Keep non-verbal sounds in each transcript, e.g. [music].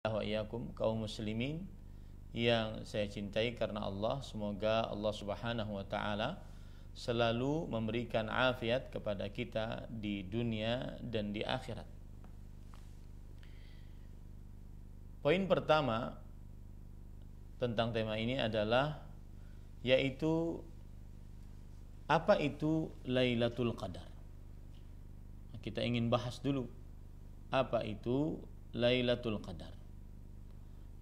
wa iyyakum kaum muslimin yang saya cintai karena Allah semoga Allah Subhanahu wa taala selalu memberikan afiat kepada kita di dunia dan di akhirat. Poin pertama tentang tema ini adalah yaitu apa itu Lailatul Qadar. Kita ingin bahas dulu apa itu Lailatul Qadar.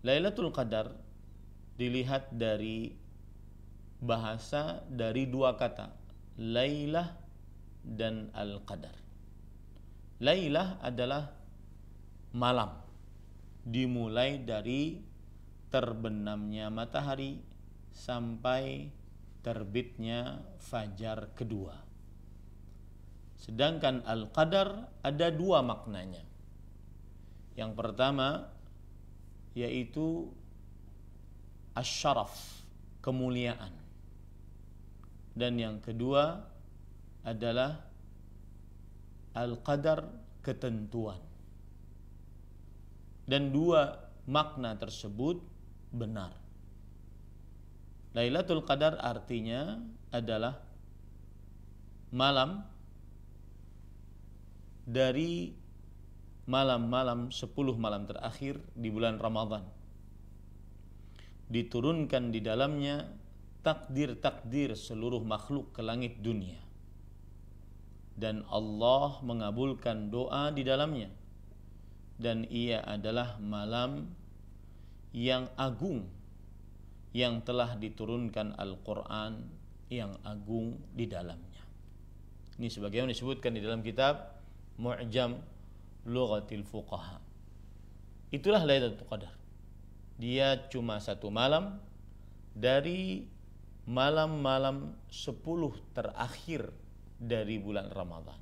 Lailatul Qadar dilihat dari bahasa dari dua kata, Lailah dan Al-Qadar. Lailah adalah malam, dimulai dari terbenamnya matahari sampai terbitnya fajar kedua. Sedangkan Al-Qadar ada dua maknanya. Yang pertama, yaitu asyaraf, kemuliaan. Dan yang kedua adalah al-qadar, ketentuan. Dan dua makna tersebut benar. Lailatul Qadar artinya adalah malam dari malam-malam sepuluh malam terakhir di bulan Ramadhan Diturunkan di dalamnya takdir-takdir seluruh makhluk ke langit dunia. Dan Allah mengabulkan doa di dalamnya. Dan ia adalah malam yang agung yang telah diturunkan Al-Quran yang agung di dalamnya. Ini sebagaimana disebutkan di dalam kitab Mu'jam lughatil fuqaha. Itulah Lailatul Qadar. Dia cuma satu malam dari malam-malam 10 terakhir dari bulan Ramadhan.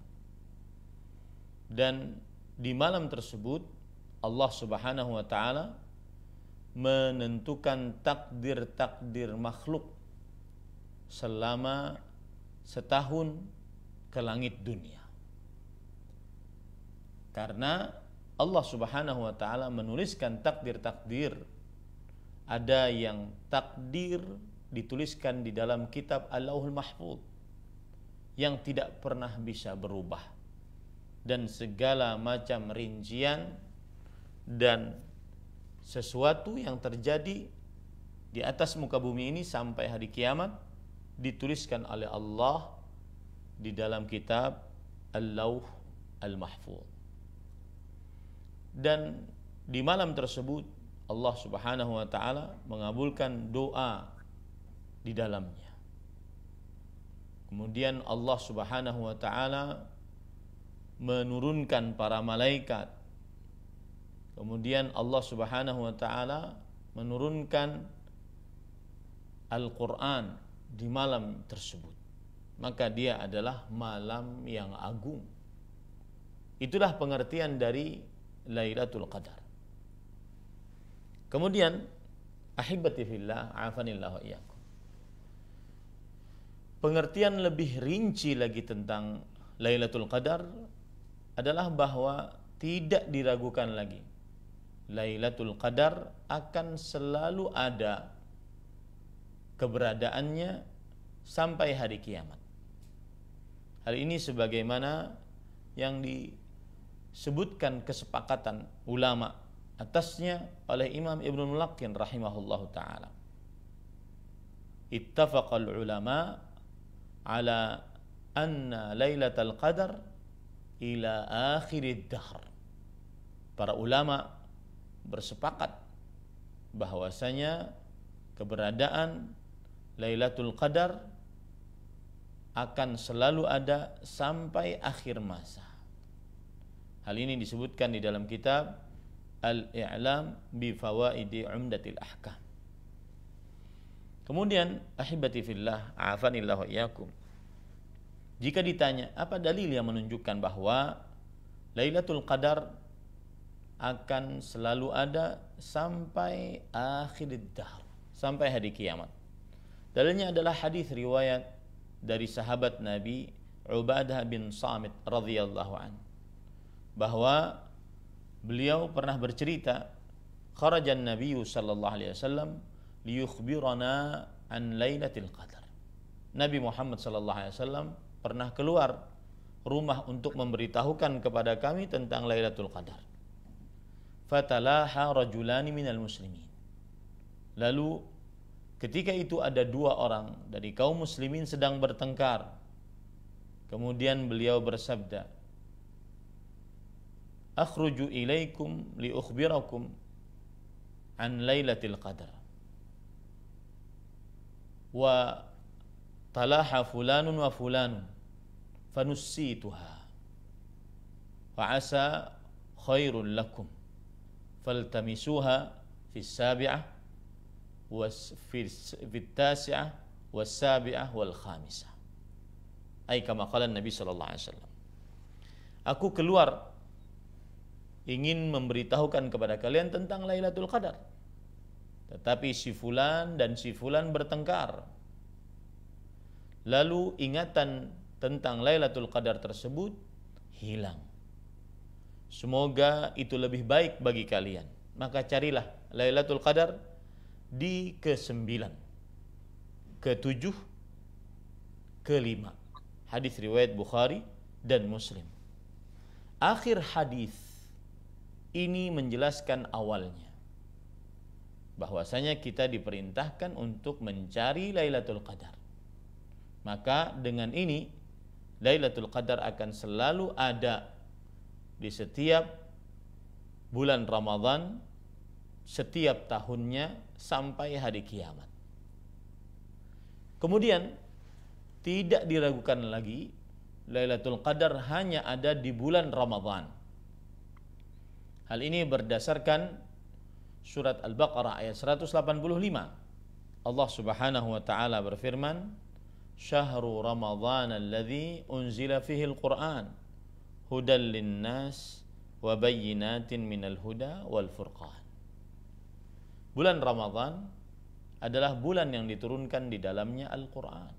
Dan di malam tersebut Allah Subhanahu wa taala menentukan takdir-takdir makhluk selama setahun ke langit dunia. Karena Allah Subhanahu wa taala menuliskan takdir-takdir. Ada yang takdir dituliskan di dalam kitab Allahul Mahfud yang tidak pernah bisa berubah dan segala macam rincian dan sesuatu yang terjadi di atas muka bumi ini sampai hari kiamat dituliskan oleh Allah di dalam kitab al Mahfud dan di malam tersebut Allah Subhanahu wa taala mengabulkan doa di dalamnya. Kemudian Allah Subhanahu wa taala menurunkan para malaikat. Kemudian Allah Subhanahu wa taala menurunkan Al-Qur'an di malam tersebut. Maka dia adalah malam yang agung. Itulah pengertian dari Lailatul Qadar. Kemudian ahibati fillah afanillah iyyakum. Pengertian lebih rinci lagi tentang Lailatul Qadar adalah bahwa tidak diragukan lagi Lailatul Qadar akan selalu ada keberadaannya sampai hari kiamat. Hal ini sebagaimana yang di Sebutkan kesepakatan ulama atasnya oleh Imam Ibnu Mulakin rahimahullah taala. Ittafaqal ulama ala anna lailatul qadar ila akhirid dahr. Para ulama bersepakat bahwasanya keberadaan Lailatul Qadar akan selalu ada sampai akhir masa. Hal ini disebutkan di dalam kitab Al-I'lam bi Fawaidi Umdatil Ahkam. Kemudian ahibati fillah, afanillah wa Jika ditanya apa dalil yang menunjukkan bahwa Lailatul Qadar akan selalu ada sampai akhir dahr, sampai hari kiamat. Dalilnya adalah hadis riwayat dari sahabat Nabi Ubadah bin Samit radhiyallahu anhu bahwa beliau pernah bercerita kharajan Nabi sallallahu alaihi wasallam liyukhbirana an lailatul qadar. Nabi Muhammad sallallahu alaihi wasallam pernah keluar rumah untuk memberitahukan kepada kami tentang Lailatul Qadar. Fatalaha rajulani minal muslimin. Lalu ketika itu ada dua orang dari kaum muslimin sedang bertengkar. Kemudian beliau bersabda, أخرج إليكم لأخبركم عن ليلة القدر وطلاح فلان وفلان فنسيتها وعسى خير لكم فالتمسوها في السابعة وفي التاسعة والسابعة والخامسة أي كما قال النبي صلى الله عليه وسلم أكو keluar ingin memberitahukan kepada kalian tentang Lailatul Qadar. Tetapi si fulan dan si fulan bertengkar. Lalu ingatan tentang Lailatul Qadar tersebut hilang. Semoga itu lebih baik bagi kalian. Maka carilah Lailatul Qadar di ke-9, ke-7, ke-5. Hadis riwayat Bukhari dan Muslim. Akhir hadis ini menjelaskan awalnya bahwasanya kita diperintahkan untuk mencari Lailatul Qadar. Maka dengan ini Lailatul Qadar akan selalu ada di setiap bulan Ramadan, setiap tahunnya sampai hari kiamat. Kemudian tidak diragukan lagi Lailatul Qadar hanya ada di bulan Ramadan. Hal ini berdasarkan surat Al-Baqarah ayat 185. Allah Subhanahu wa taala berfirman, "Syahrul Ramadhan alladzi unzila fihi al-Qur'an hudal lin-nas wa bayyinatin minal huda wal furqan." Bulan Ramadhan adalah bulan yang diturunkan di dalamnya Al-Qur'an.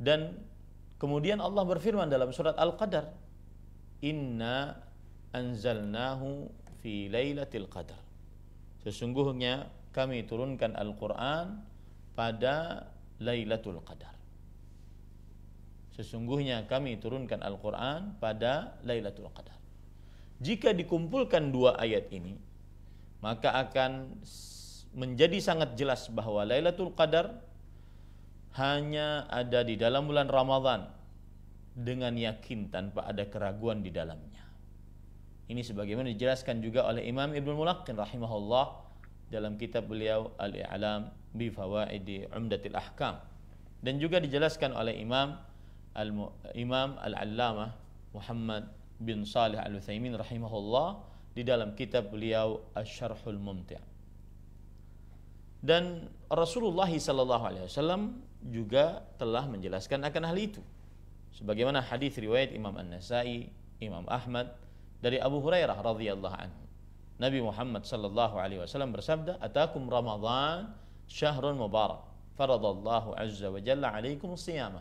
Dan kemudian Allah berfirman dalam surat Al-Qadar, inna anzalnahu fi lailatul qadar sesungguhnya kami turunkan Al-Qur'an pada lailatul qadar sesungguhnya kami turunkan Al-Qur'an pada lailatul qadar jika dikumpulkan dua ayat ini maka akan menjadi sangat jelas bahwa lailatul qadar hanya ada di dalam bulan Ramadan dengan yakin tanpa ada keraguan di dalamnya. Ini sebagaimana dijelaskan juga oleh Imam Ibnu Mulaqqin rahimahullah dalam kitab beliau Al-I'lam bi Fawaidi Umdatil Ahkam dan juga dijelaskan oleh Imam Al Imam Al-Allamah Muhammad bin Salih Al-Utsaimin rahimahullah di dalam kitab beliau Asy-Syarhul Mumti'. Dan Rasulullah sallallahu alaihi wasallam juga telah menjelaskan akan hal itu sebagaimana hadis riwayat Imam An-Nasai, Imam Ahmad dari Abu Hurairah radhiyallahu anhu. Nabi Muhammad sallallahu alaihi wasallam bersabda, "Atakum Ramadan syahrun mubarak. Faradallahu azza wa jalla alaikum siyama."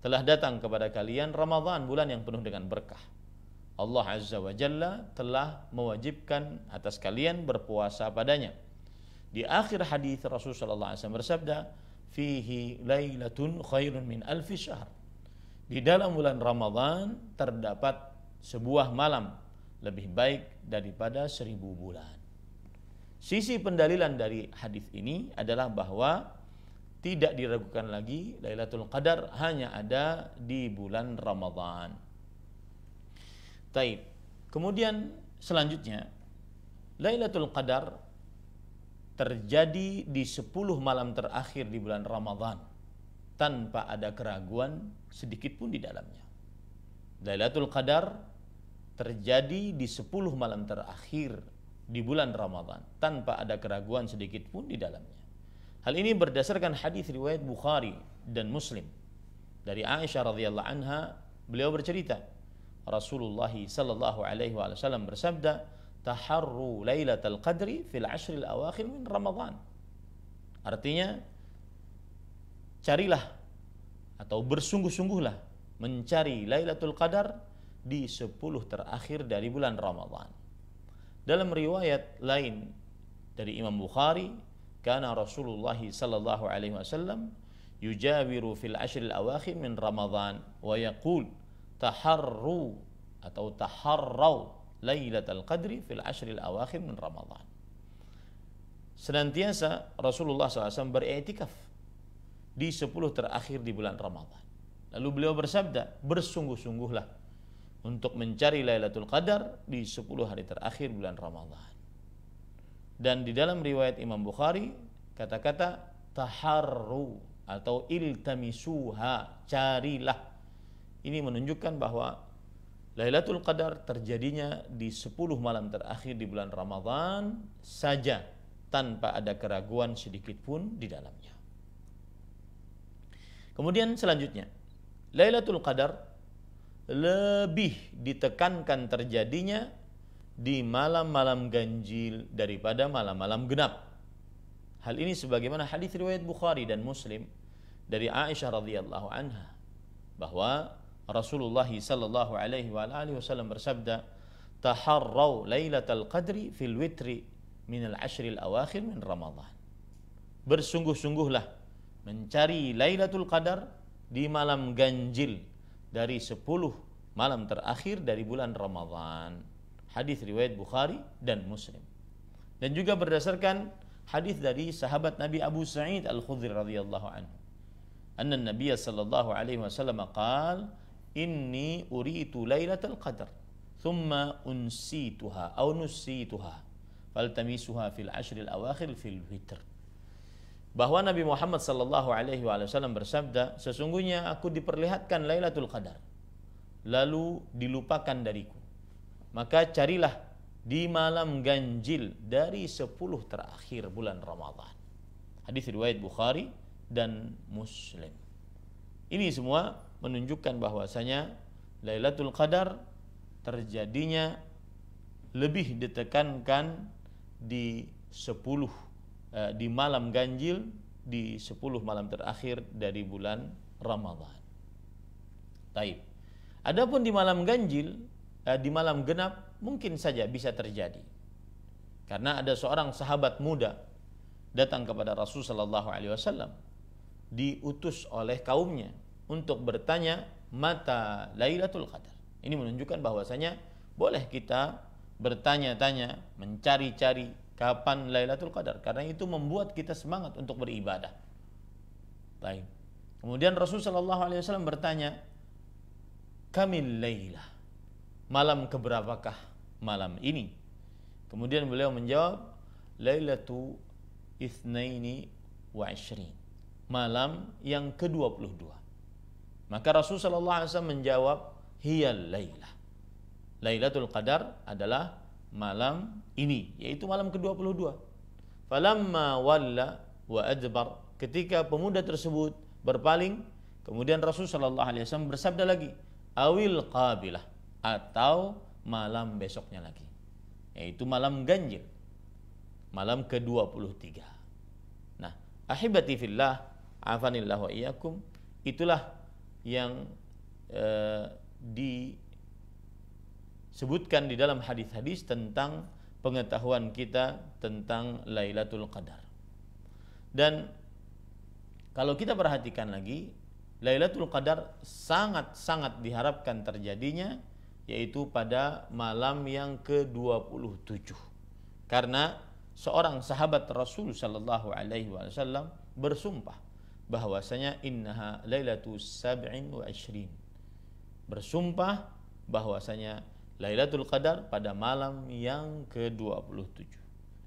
Telah datang kepada kalian Ramadan, bulan yang penuh dengan berkah. Allah azza wa jalla telah mewajibkan atas kalian berpuasa padanya. Di akhir hadis Rasulullah sallallahu alaihi wasallam bersabda, "Fihi lailatun khairun min alfi syahr." Di dalam bulan Ramadan terdapat sebuah malam lebih baik daripada seribu bulan. Sisi pendalilan dari hadis ini adalah bahwa tidak diragukan lagi Lailatul Qadar hanya ada di bulan Ramadan. Taib. Kemudian selanjutnya Lailatul Qadar terjadi di sepuluh malam terakhir di bulan Ramadan tanpa ada keraguan sedikit pun di dalamnya. Lailatul Qadar terjadi di 10 malam terakhir di bulan Ramadan tanpa ada keraguan sedikit pun di dalamnya. Hal ini berdasarkan hadis riwayat Bukhari dan Muslim. Dari Aisyah radhiyallahu anha, beliau bercerita, Rasulullah sallallahu alaihi wasallam bersabda, "Taharru lailatul qadri fil ashril awakhir min Ramadan." Artinya, carilah atau bersungguh-sungguhlah mencari Lailatul Qadar di 10 terakhir dari bulan Ramadhan. Dalam riwayat lain dari Imam Bukhari, karena Rasulullah sallallahu alaihi wasallam yujawiru fil ashril awakhir min Ramadhan, wa yaqul taharru atau taharrau Lailatul Qadri fil ashril awakhir min Ramadhan. Senantiasa Rasulullah SAW beretikaf di sepuluh terakhir di bulan Ramadhan. Lalu beliau bersabda, bersungguh-sungguhlah untuk mencari Lailatul Qadar di sepuluh hari terakhir bulan Ramadhan. Dan di dalam riwayat Imam Bukhari, kata-kata taharru atau iltamisuha, carilah. Ini menunjukkan bahwa Lailatul Qadar terjadinya di sepuluh malam terakhir di bulan Ramadhan saja tanpa ada keraguan sedikit pun di dalamnya. Kemudian selanjutnya, Lailatul Qadar lebih ditekankan terjadinya di malam-malam ganjil daripada malam-malam genap. Hal ini sebagaimana hadis riwayat Bukhari dan Muslim dari Aisyah radhiyallahu anha bahwa Rasulullah sallallahu alaihi wasallam bersabda, "Taharrau lailatal qadri fil witri min al-ashril awakhir min Ramadhan." Bersungguh-sungguhlah mencari Lailatul Qadar di malam ganjil dari 10 malam terakhir dari bulan Ramadhan. Hadis riwayat Bukhari dan Muslim. Dan juga berdasarkan hadis dari sahabat Nabi Abu Sa'id Al-Khudri radhiyallahu anhu. Anna Nabi sallallahu alaihi wasallam qaal inni uritu lailatul Qadar, thumma unsituha aw nusituha faltamisuha fil ashril awakhir fil witr bahwa Nabi Muhammad Shallallahu Alaihi Wasallam bersabda, sesungguhnya aku diperlihatkan Lailatul Qadar, lalu dilupakan dariku. Maka carilah di malam ganjil dari 10 terakhir bulan Ramadhan. Hadis riwayat Bukhari dan Muslim. Ini semua menunjukkan bahwasanya Lailatul Qadar terjadinya lebih ditekankan di 10 Eh, di malam ganjil di 10 malam terakhir dari bulan Ramadhan. Taib. Adapun di malam ganjil, eh, di malam genap mungkin saja bisa terjadi. Karena ada seorang sahabat muda datang kepada Rasul Shallallahu Alaihi Wasallam diutus oleh kaumnya untuk bertanya mata Lailatul Qadar. Ini menunjukkan bahwasanya boleh kita bertanya-tanya, mencari-cari kapan Lailatul Qadar karena itu membuat kita semangat untuk beribadah. Baik. Kemudian Rasulullah Shallallahu alaihi wasallam bertanya, "Kamil Lailah? Malam keberapakah malam ini?" Kemudian beliau menjawab, "Lailatu Itsnaini wa ashrin. Malam yang ke-22. Maka Rasul Shallallahu alaihi wasallam menjawab, "Hiya Lailah." Lailatul Qadar adalah malam ini yaitu malam ke-22 falamma walla wa adbar ketika pemuda tersebut berpaling kemudian Rasul sallallahu alaihi wasallam bersabda lagi awil qabilah atau malam besoknya lagi yaitu malam ganjil malam ke-23 nah ahibati fillah afanillahu wa iyyakum itulah yang eh, di sebutkan di dalam hadis-hadis tentang pengetahuan kita tentang Lailatul Qadar. Dan kalau kita perhatikan lagi, Lailatul Qadar sangat-sangat diharapkan terjadinya yaitu pada malam yang ke-27. Karena seorang sahabat Rasul sallallahu alaihi wasallam bersumpah bahwasanya innaha lailatul sab'in wa ashrin. Bersumpah bahwasanya Lailatul Qadar pada malam yang ke-27.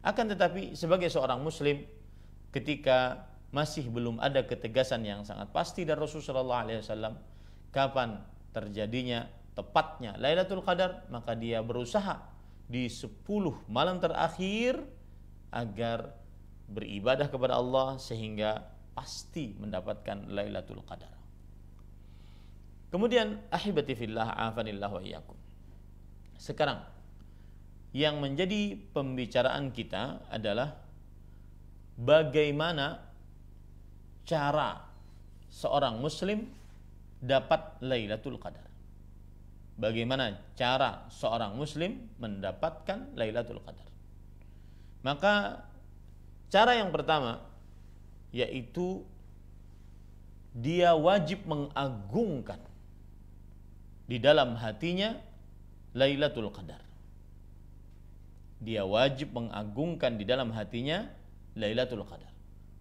Akan tetapi sebagai seorang muslim ketika masih belum ada ketegasan yang sangat pasti dari Rasulullah SAW kapan terjadinya tepatnya Lailatul Qadar maka dia berusaha di 10 malam terakhir agar beribadah kepada Allah sehingga pasti mendapatkan Lailatul Qadar. Kemudian ahibati fillah afanillahu wa iyyakum. Sekarang yang menjadi pembicaraan kita adalah bagaimana cara seorang muslim dapat Lailatul Qadar. Bagaimana cara seorang muslim mendapatkan Lailatul Qadar? Maka cara yang pertama yaitu dia wajib mengagungkan di dalam hatinya Lailatul Qadar. Dia wajib mengagungkan di dalam hatinya Lailatul Qadar.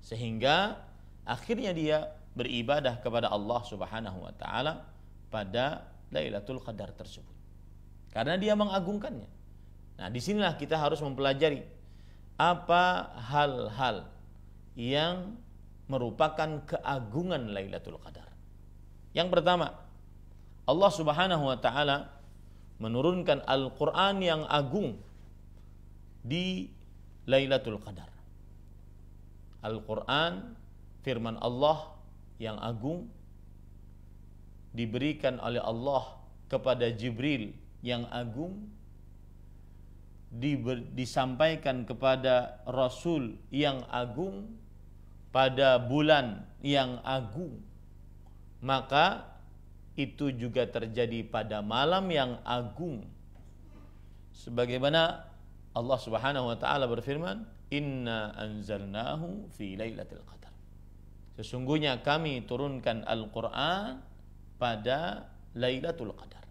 Sehingga akhirnya dia beribadah kepada Allah Subhanahu wa taala pada Lailatul Qadar tersebut. Karena dia mengagungkannya. Nah, disinilah kita harus mempelajari apa hal-hal yang merupakan keagungan Lailatul Qadar. Yang pertama, Allah Subhanahu wa taala menurunkan Al-Quran yang agung di Lailatul Qadar. Al-Quran, firman Allah yang agung, diberikan oleh Allah kepada Jibril yang agung, diber, disampaikan kepada Rasul yang agung pada bulan yang agung. Maka itu juga terjadi pada malam yang agung. Sebagaimana Allah Subhanahu wa taala berfirman, "Inna anzalnahu fi lailatul qadar." Sesungguhnya kami turunkan Al-Qur'an pada Lailatul Qadar.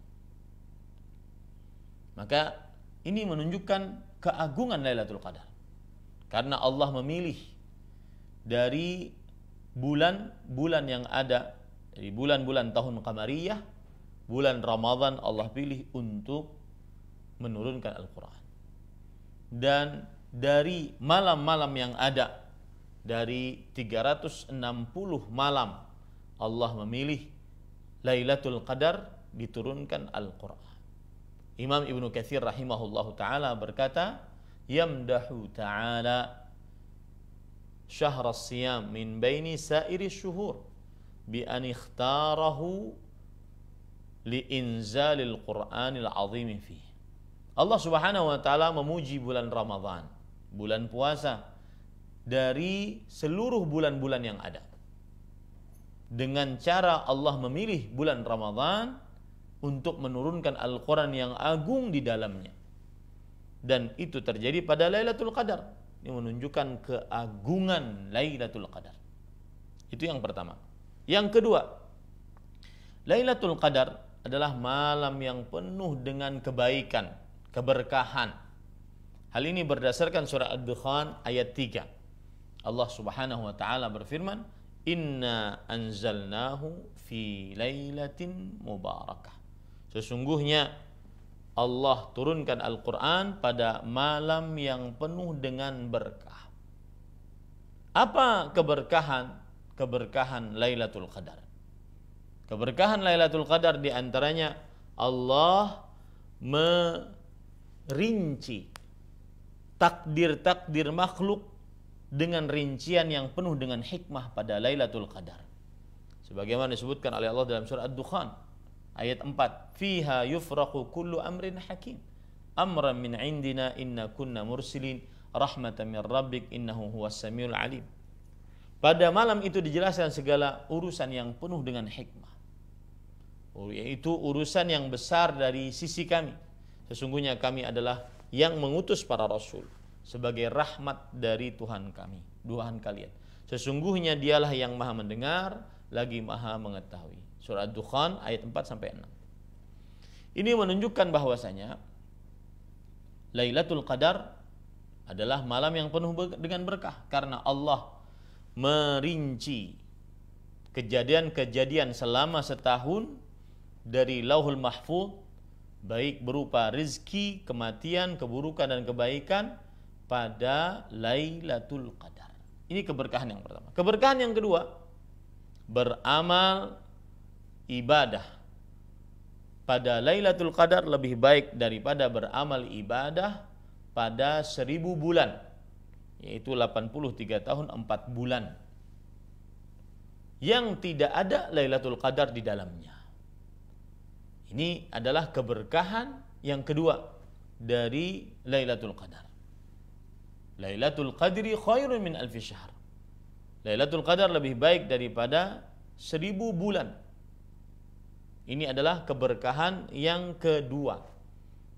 Maka ini menunjukkan keagungan Lailatul Qadar. Karena Allah memilih dari bulan-bulan yang ada jadi bulan-bulan tahun Qamariyah, bulan Ramadhan Allah pilih untuk menurunkan Al-Quran. Dan dari malam-malam yang ada, dari 360 malam Allah memilih Lailatul Qadar diturunkan Al-Quran. Imam Ibnu Katsir rahimahullahu taala berkata, "Yamdahu ta'ala syahr as-siyam min baini sa'iri syuhur." بأن اختاره لإنزال القرآن العظيم فيه Allah Subhanahu wa taala memuji bulan Ramadan, bulan puasa dari seluruh bulan-bulan yang ada. Dengan cara Allah memilih bulan Ramadan untuk menurunkan Al-Quran yang agung di dalamnya. Dan itu terjadi pada Lailatul Qadar. Ini menunjukkan keagungan Lailatul Qadar. Itu yang pertama. Yang kedua, Lailatul Qadar adalah malam yang penuh dengan kebaikan, keberkahan. Hal ini berdasarkan surah Ad-Dukhan ayat 3. Allah Subhanahu wa taala berfirman, "Inna anzalnahu fi lailatin mubarakah." Sesungguhnya Allah turunkan Al-Qur'an pada malam yang penuh dengan berkah. Apa keberkahan keberkahan Lailatul Qadar. Keberkahan Lailatul Qadar diantaranya Allah merinci takdir-takdir makhluk dengan rincian yang penuh dengan hikmah pada Lailatul Qadar. Sebagaimana disebutkan oleh Allah dalam surah Ad-Dukhan ayat 4, "Fiha yufraqu kullu amrin hakim." Amran min indina inna kunna mursilin rahmatan min rabbik innahu huwas samiul alim. Pada malam itu dijelaskan segala urusan yang penuh dengan hikmah. Yaitu urusan yang besar dari sisi kami. Sesungguhnya kami adalah yang mengutus para rasul sebagai rahmat dari Tuhan kami, Tuhan kalian. Sesungguhnya dialah yang maha mendengar, lagi maha mengetahui. Surat Dukhan ayat 4 sampai 6. Ini menunjukkan bahwasanya Lailatul Qadar adalah malam yang penuh dengan berkah karena Allah merinci kejadian-kejadian selama setahun dari lauhul mahfud baik berupa rizki, kematian, keburukan dan kebaikan pada Lailatul Qadar. Ini keberkahan yang pertama. Keberkahan yang kedua, beramal ibadah pada Lailatul Qadar lebih baik daripada beramal ibadah pada seribu bulan yaitu 83 tahun 4 bulan yang tidak ada Lailatul Qadar di dalamnya. Ini adalah keberkahan yang kedua dari Lailatul Qadar. Lailatul Qadri khairun min alfi syahr. Lailatul Qadar lebih baik daripada seribu bulan. Ini adalah keberkahan yang kedua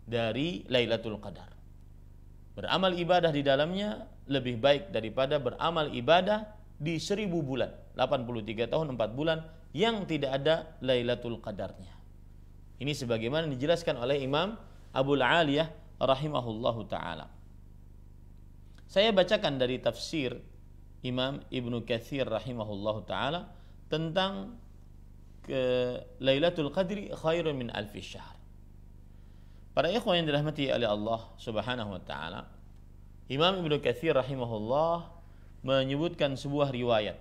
dari Lailatul Qadar. Beramal ibadah di dalamnya lebih baik daripada beramal ibadah di seribu bulan 83 tahun 4 bulan yang tidak ada Lailatul Qadarnya ini sebagaimana dijelaskan oleh Imam Abu Aliyah rahimahullahu taala saya bacakan dari tafsir Imam Ibnu Katsir rahimahullahu taala tentang ke Lailatul Qadri khairun min alfi syahr para ikhwan yang dirahmati oleh Allah Subhanahu wa taala Imam Ibnu Katsir rahimahullah menyebutkan sebuah riwayat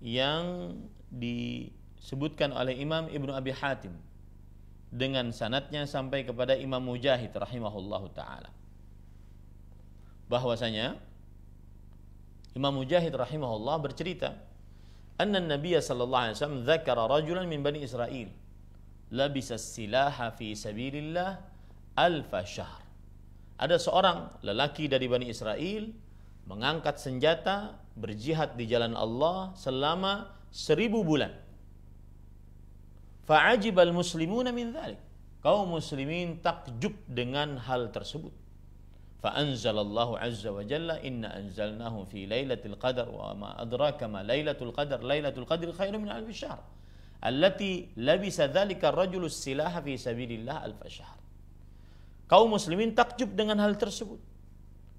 yang disebutkan oleh Imam Ibnu Abi Hatim dengan sanatnya sampai kepada Imam Mujahid rahimahullahu taala. Bahwasanya Imam Mujahid rahimahullah bercerita, "Anna Nabiy sallallahu alaihi wasallam dzakara rajulan min Bani Israil labisa silaha fi sabilillah alfa syahr." ada seorang lelaki dari Bani Israel mengangkat senjata berjihad di jalan Allah selama seribu bulan. Fa'ajibal muslimuna min dhalik. Kaum muslimin takjub dengan hal tersebut. Fa'anzalallahu azza wa jalla inna anzalnahu fi lailatul qadar wa ma adraka ma lailatul qadar lailatul qadri khairun min alf syahr allati labisa dhalika ar silaha fi sabilillah alf syahr. Kaum muslimin takjub dengan hal tersebut.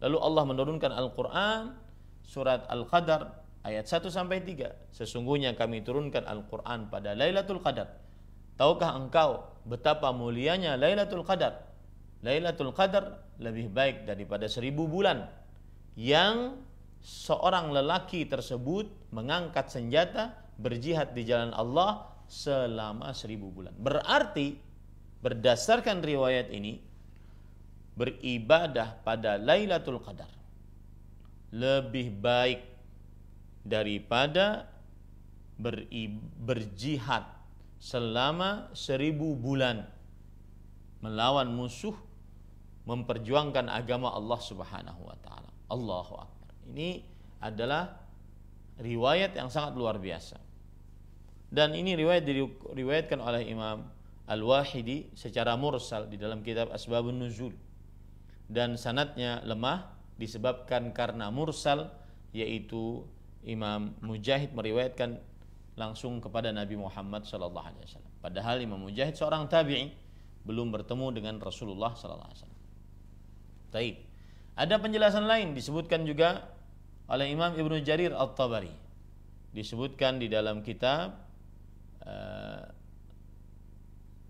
Lalu Allah menurunkan Al-Quran, surat Al-Qadar, ayat 1 sampai 3. Sesungguhnya kami turunkan Al-Quran pada Lailatul Qadar. Tahukah engkau betapa mulianya Lailatul Qadar? Lailatul Qadar lebih baik daripada seribu bulan yang seorang lelaki tersebut mengangkat senjata berjihad di jalan Allah selama seribu bulan. Berarti berdasarkan riwayat ini beribadah pada Lailatul Qadar lebih baik daripada berjihad selama seribu bulan melawan musuh memperjuangkan agama Allah Subhanahu wa taala. Allahu akbar. Ini adalah riwayat yang sangat luar biasa. Dan ini riwayat diriwayatkan oleh Imam Al-Wahidi secara mursal di dalam kitab Asbabun Nuzul dan sanatnya lemah disebabkan karena mursal yaitu Imam Mujahid meriwayatkan langsung kepada Nabi Muhammad sallallahu alaihi wasallam. Padahal Imam Mujahid seorang tabi'i belum bertemu dengan Rasulullah sallallahu alaihi wasallam. Baik. Ada penjelasan lain disebutkan juga oleh Imam Ibnu Jarir Al tabari Disebutkan di dalam kitab uh,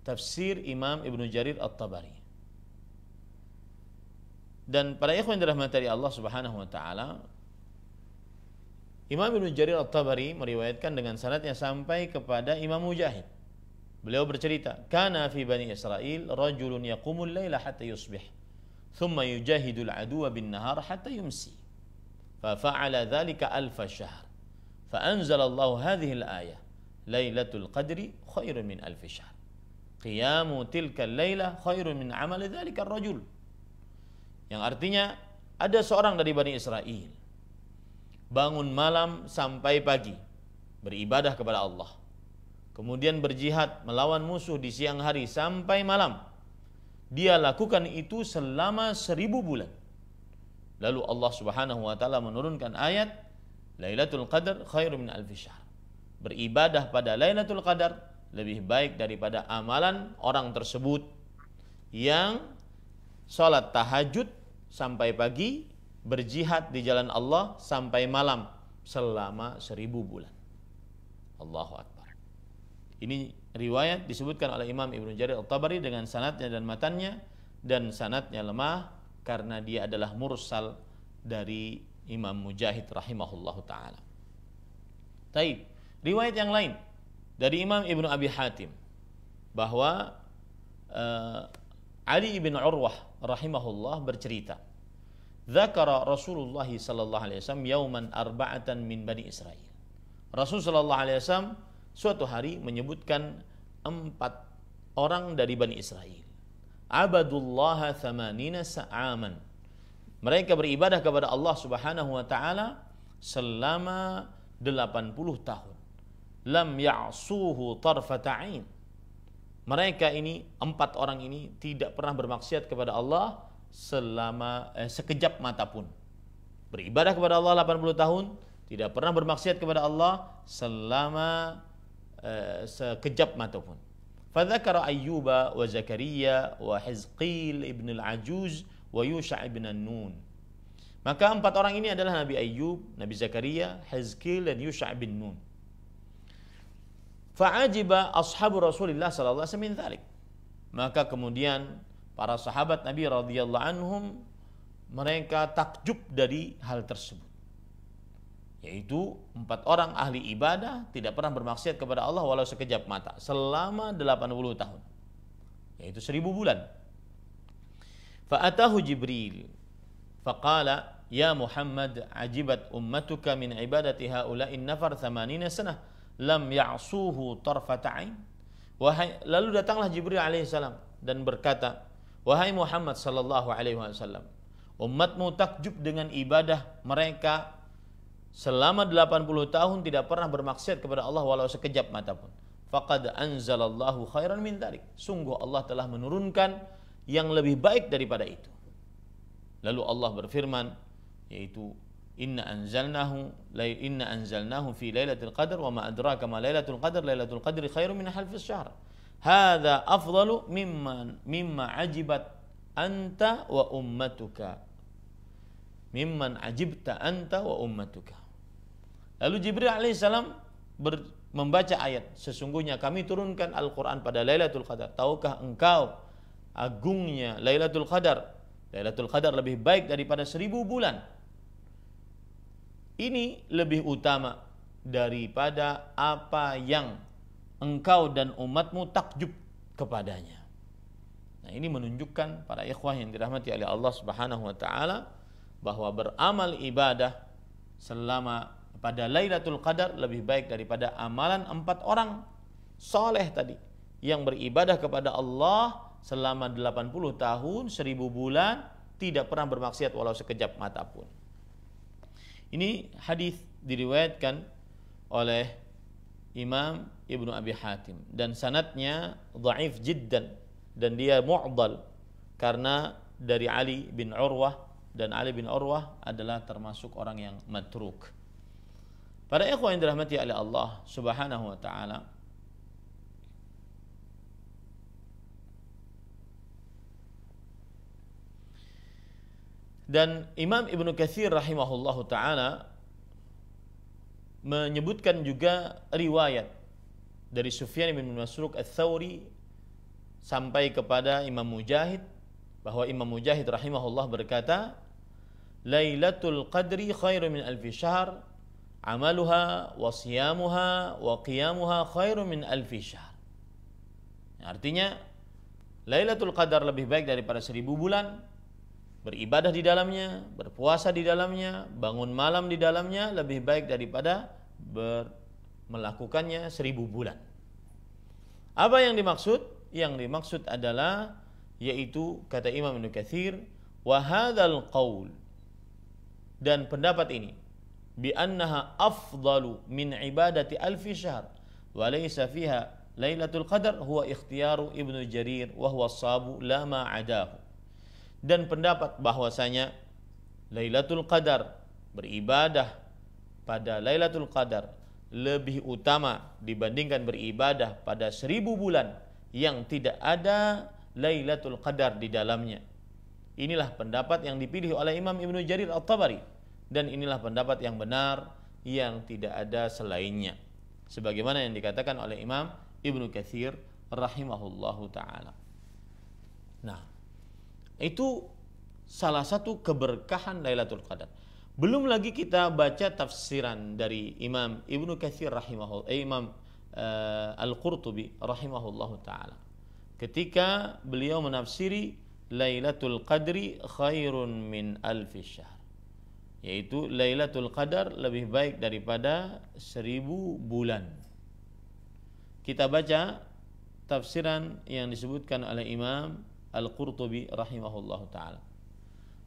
Tafsir Imam Ibnu Jarir Al tabari Dan para ikhwan dirahmati dari Allah Subhanahu wa taala, Imam Ibn Jarir At-Tabari meriwayatkan dengan sanadnya sampai kepada Imam Mujahid. Beliau bercerita, "Kana fi Bani Israel rajulun yaqumul laila hatta yusbih, thumma yujahidul aduwa bin nahar hatta yumsi." Fa fa'ala dhalika alf shahr. ففعل ذلك ألف شهر فأنزل الله هذه الآية ليلة القدر خير من ألف شهر قيام تلك الليلة خير من عمل ذلك الرجل Yang artinya ada seorang dari Bani Israel bangun malam sampai pagi beribadah kepada Allah. Kemudian berjihad melawan musuh di siang hari sampai malam. Dia lakukan itu selama seribu bulan. Lalu Allah Subhanahu wa taala menurunkan ayat Lailatul Qadar khairu min alfi syahr. Beribadah pada Lailatul Qadar lebih baik daripada amalan orang tersebut yang sholat tahajud sampai pagi, berjihad di jalan Allah sampai malam selama seribu bulan. Allahu Akbar. Ini riwayat disebutkan oleh Imam Ibnu Jarir Al-Tabari dengan sanatnya dan matannya dan sanatnya lemah karena dia adalah mursal dari Imam Mujahid rahimahullahu taala. Taib. Riwayat yang lain dari Imam Ibnu Abi Hatim bahwa eh, Ali ibn Urwah rahimahullah bercerita, "Zakara Rasulullah sallallahu alaihi wasallam yauman arba'atan min Bani Israel." Rasul sallallahu alaihi wasallam suatu hari menyebutkan empat orang dari Bani Israel. Abadullah thamanina sa'aman. Mereka beribadah kepada Allah Subhanahu wa taala selama 80 tahun. Lam ya'suhu tarfata'in mereka ini empat orang ini tidak pernah bermaksiat kepada Allah selama eh, sekejap mata pun. Beribadah kepada Allah 80 tahun, tidak pernah bermaksiat kepada Allah selama eh, sekejap mata pun. Zakaria, فذكر Ibn Al وحزقيل ابن Yusha ويوشع ابن nun Maka empat orang ini adalah Nabi Ayub, Nabi Zakaria, Hezkil, dan Yusha bin Nun. Fa'ajiba ashabu Rasulullah sallallahu alaihi wasallam Maka kemudian para sahabat Nabi radhiyallahu anhum mereka takjub dari hal tersebut. Yaitu empat orang ahli ibadah tidak pernah bermaksiat kepada Allah walau sekejap mata selama 80 tahun. Yaitu seribu bulan. Fa'atahu Jibril faqala ya Muhammad ajibat ummatuka min ibadati haula'in nafar 80 sanah lam ya'suhu tarfata'in wahai lalu datanglah Jibril alaihissalam dan berkata wahai Muhammad sallallahu alaihi wasallam umatmu takjub dengan ibadah mereka selama 80 tahun tidak pernah bermaksiat kepada Allah walau sekejap mata pun faqad anzalallahu khairan min dalik sungguh Allah telah menurunkan yang lebih baik daripada itu lalu Allah berfirman yaitu Inna anzalnahu lay, inna anzalnahu fi lailatul qadar wa ma adraka ma lailatul qadar lailatul qadri khairun min halfis syahr. Hadza afdalu mimma mimma ajibat anta wa ummatuka. Mimman ajibta anta wa ummatuka. Lalu Jibril alaihissalam membaca ayat sesungguhnya kami turunkan Al-Qur'an pada Lailatul Qadar. Tahukah engkau agungnya Lailatul Qadar? Lailatul Qadar lebih baik daripada seribu bulan ini lebih utama daripada apa yang engkau dan umatmu takjub kepadanya. Nah, ini menunjukkan para ikhwah yang dirahmati oleh Allah Subhanahu wa taala bahwa beramal ibadah selama pada Lailatul Qadar lebih baik daripada amalan empat orang soleh tadi yang beribadah kepada Allah selama 80 tahun, 1000 bulan tidak pernah bermaksiat walau sekejap mata pun. Ini hadis diriwayatkan oleh Imam Ibnu Abi Hatim dan sanatnya dhaif jiddan dan dia mu'dal karena dari Ali bin Urwah dan Ali bin Urwah adalah termasuk orang yang matruk. Para ikhwan yang dirahmati oleh Allah Subhanahu wa taala, Dan Imam Ibnu Katsir rahimahullahu taala menyebutkan juga riwayat dari Sufyan bin Masruq Ats-Tsauri sampai kepada Imam Mujahid bahwa Imam Mujahid rahimahullah berkata Lailatul Qadri khairu min alfi syahr amaluha wa siyamuha wa qiyamuha khairu min alfi syahr Artinya Lailatul Qadar lebih baik daripada seribu bulan beribadah di dalamnya, berpuasa di dalamnya, bangun malam di dalamnya lebih baik daripada ber, melakukannya seribu bulan. Apa yang dimaksud? Yang dimaksud adalah yaitu kata Imam Ibnu Katsir hadzal qaul dan pendapat ini bi annaha afdalu min ibadati alfi syahr wa laysa fiha Lailatul Qadar huwa ikhtiyaru Ibnu Jarir wa huwa sabu la ma adahu dan pendapat bahwasanya Lailatul Qadar beribadah pada Lailatul Qadar lebih utama dibandingkan beribadah pada seribu bulan yang tidak ada Lailatul Qadar di dalamnya. Inilah pendapat yang dipilih oleh Imam Ibnu Jarir al tabari dan inilah pendapat yang benar yang tidak ada selainnya. Sebagaimana yang dikatakan oleh Imam Ibnu Katsir rahimahullahu taala. Nah, itu salah satu keberkahan Lailatul Qadar. Belum lagi kita baca tafsiran dari Imam Ibnu Katsir rahimahullah, eh, Imam uh, Al-Qurtubi rahimahullah taala. Ketika beliau menafsiri Lailatul Qadri khairun min alfi syahr. Yaitu Lailatul Qadar lebih baik daripada seribu bulan. Kita baca tafsiran yang disebutkan oleh Imam Al-Qurtubi rahimahullah taala.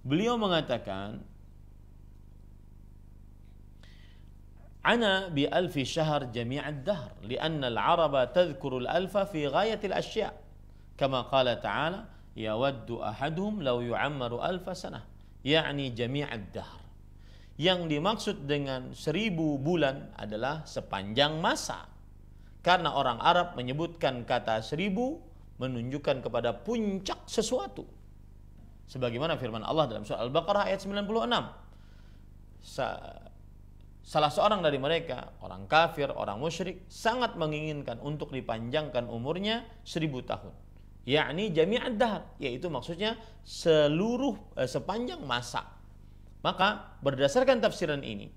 Beliau mengatakan Ana bi alfi syahr jami'ad dahr lianna al-araba tadhkuru al-alfa fi ghayatil asya' kama qala ta'ala yawaddu ahaduhum law yu'ammaru alfa sanah Ya'ni jami'ad dahr. Yang dimaksud dengan seribu bulan adalah sepanjang masa. Karena orang Arab menyebutkan kata seribu menunjukkan kepada puncak sesuatu. Sebagaimana firman Allah dalam surah Al-Baqarah ayat 96. Sa Salah seorang dari mereka, orang kafir, orang musyrik, sangat menginginkan untuk dipanjangkan umurnya seribu tahun. Yakni jami'at dahar, yaitu maksudnya seluruh eh, sepanjang masa. Maka berdasarkan tafsiran ini,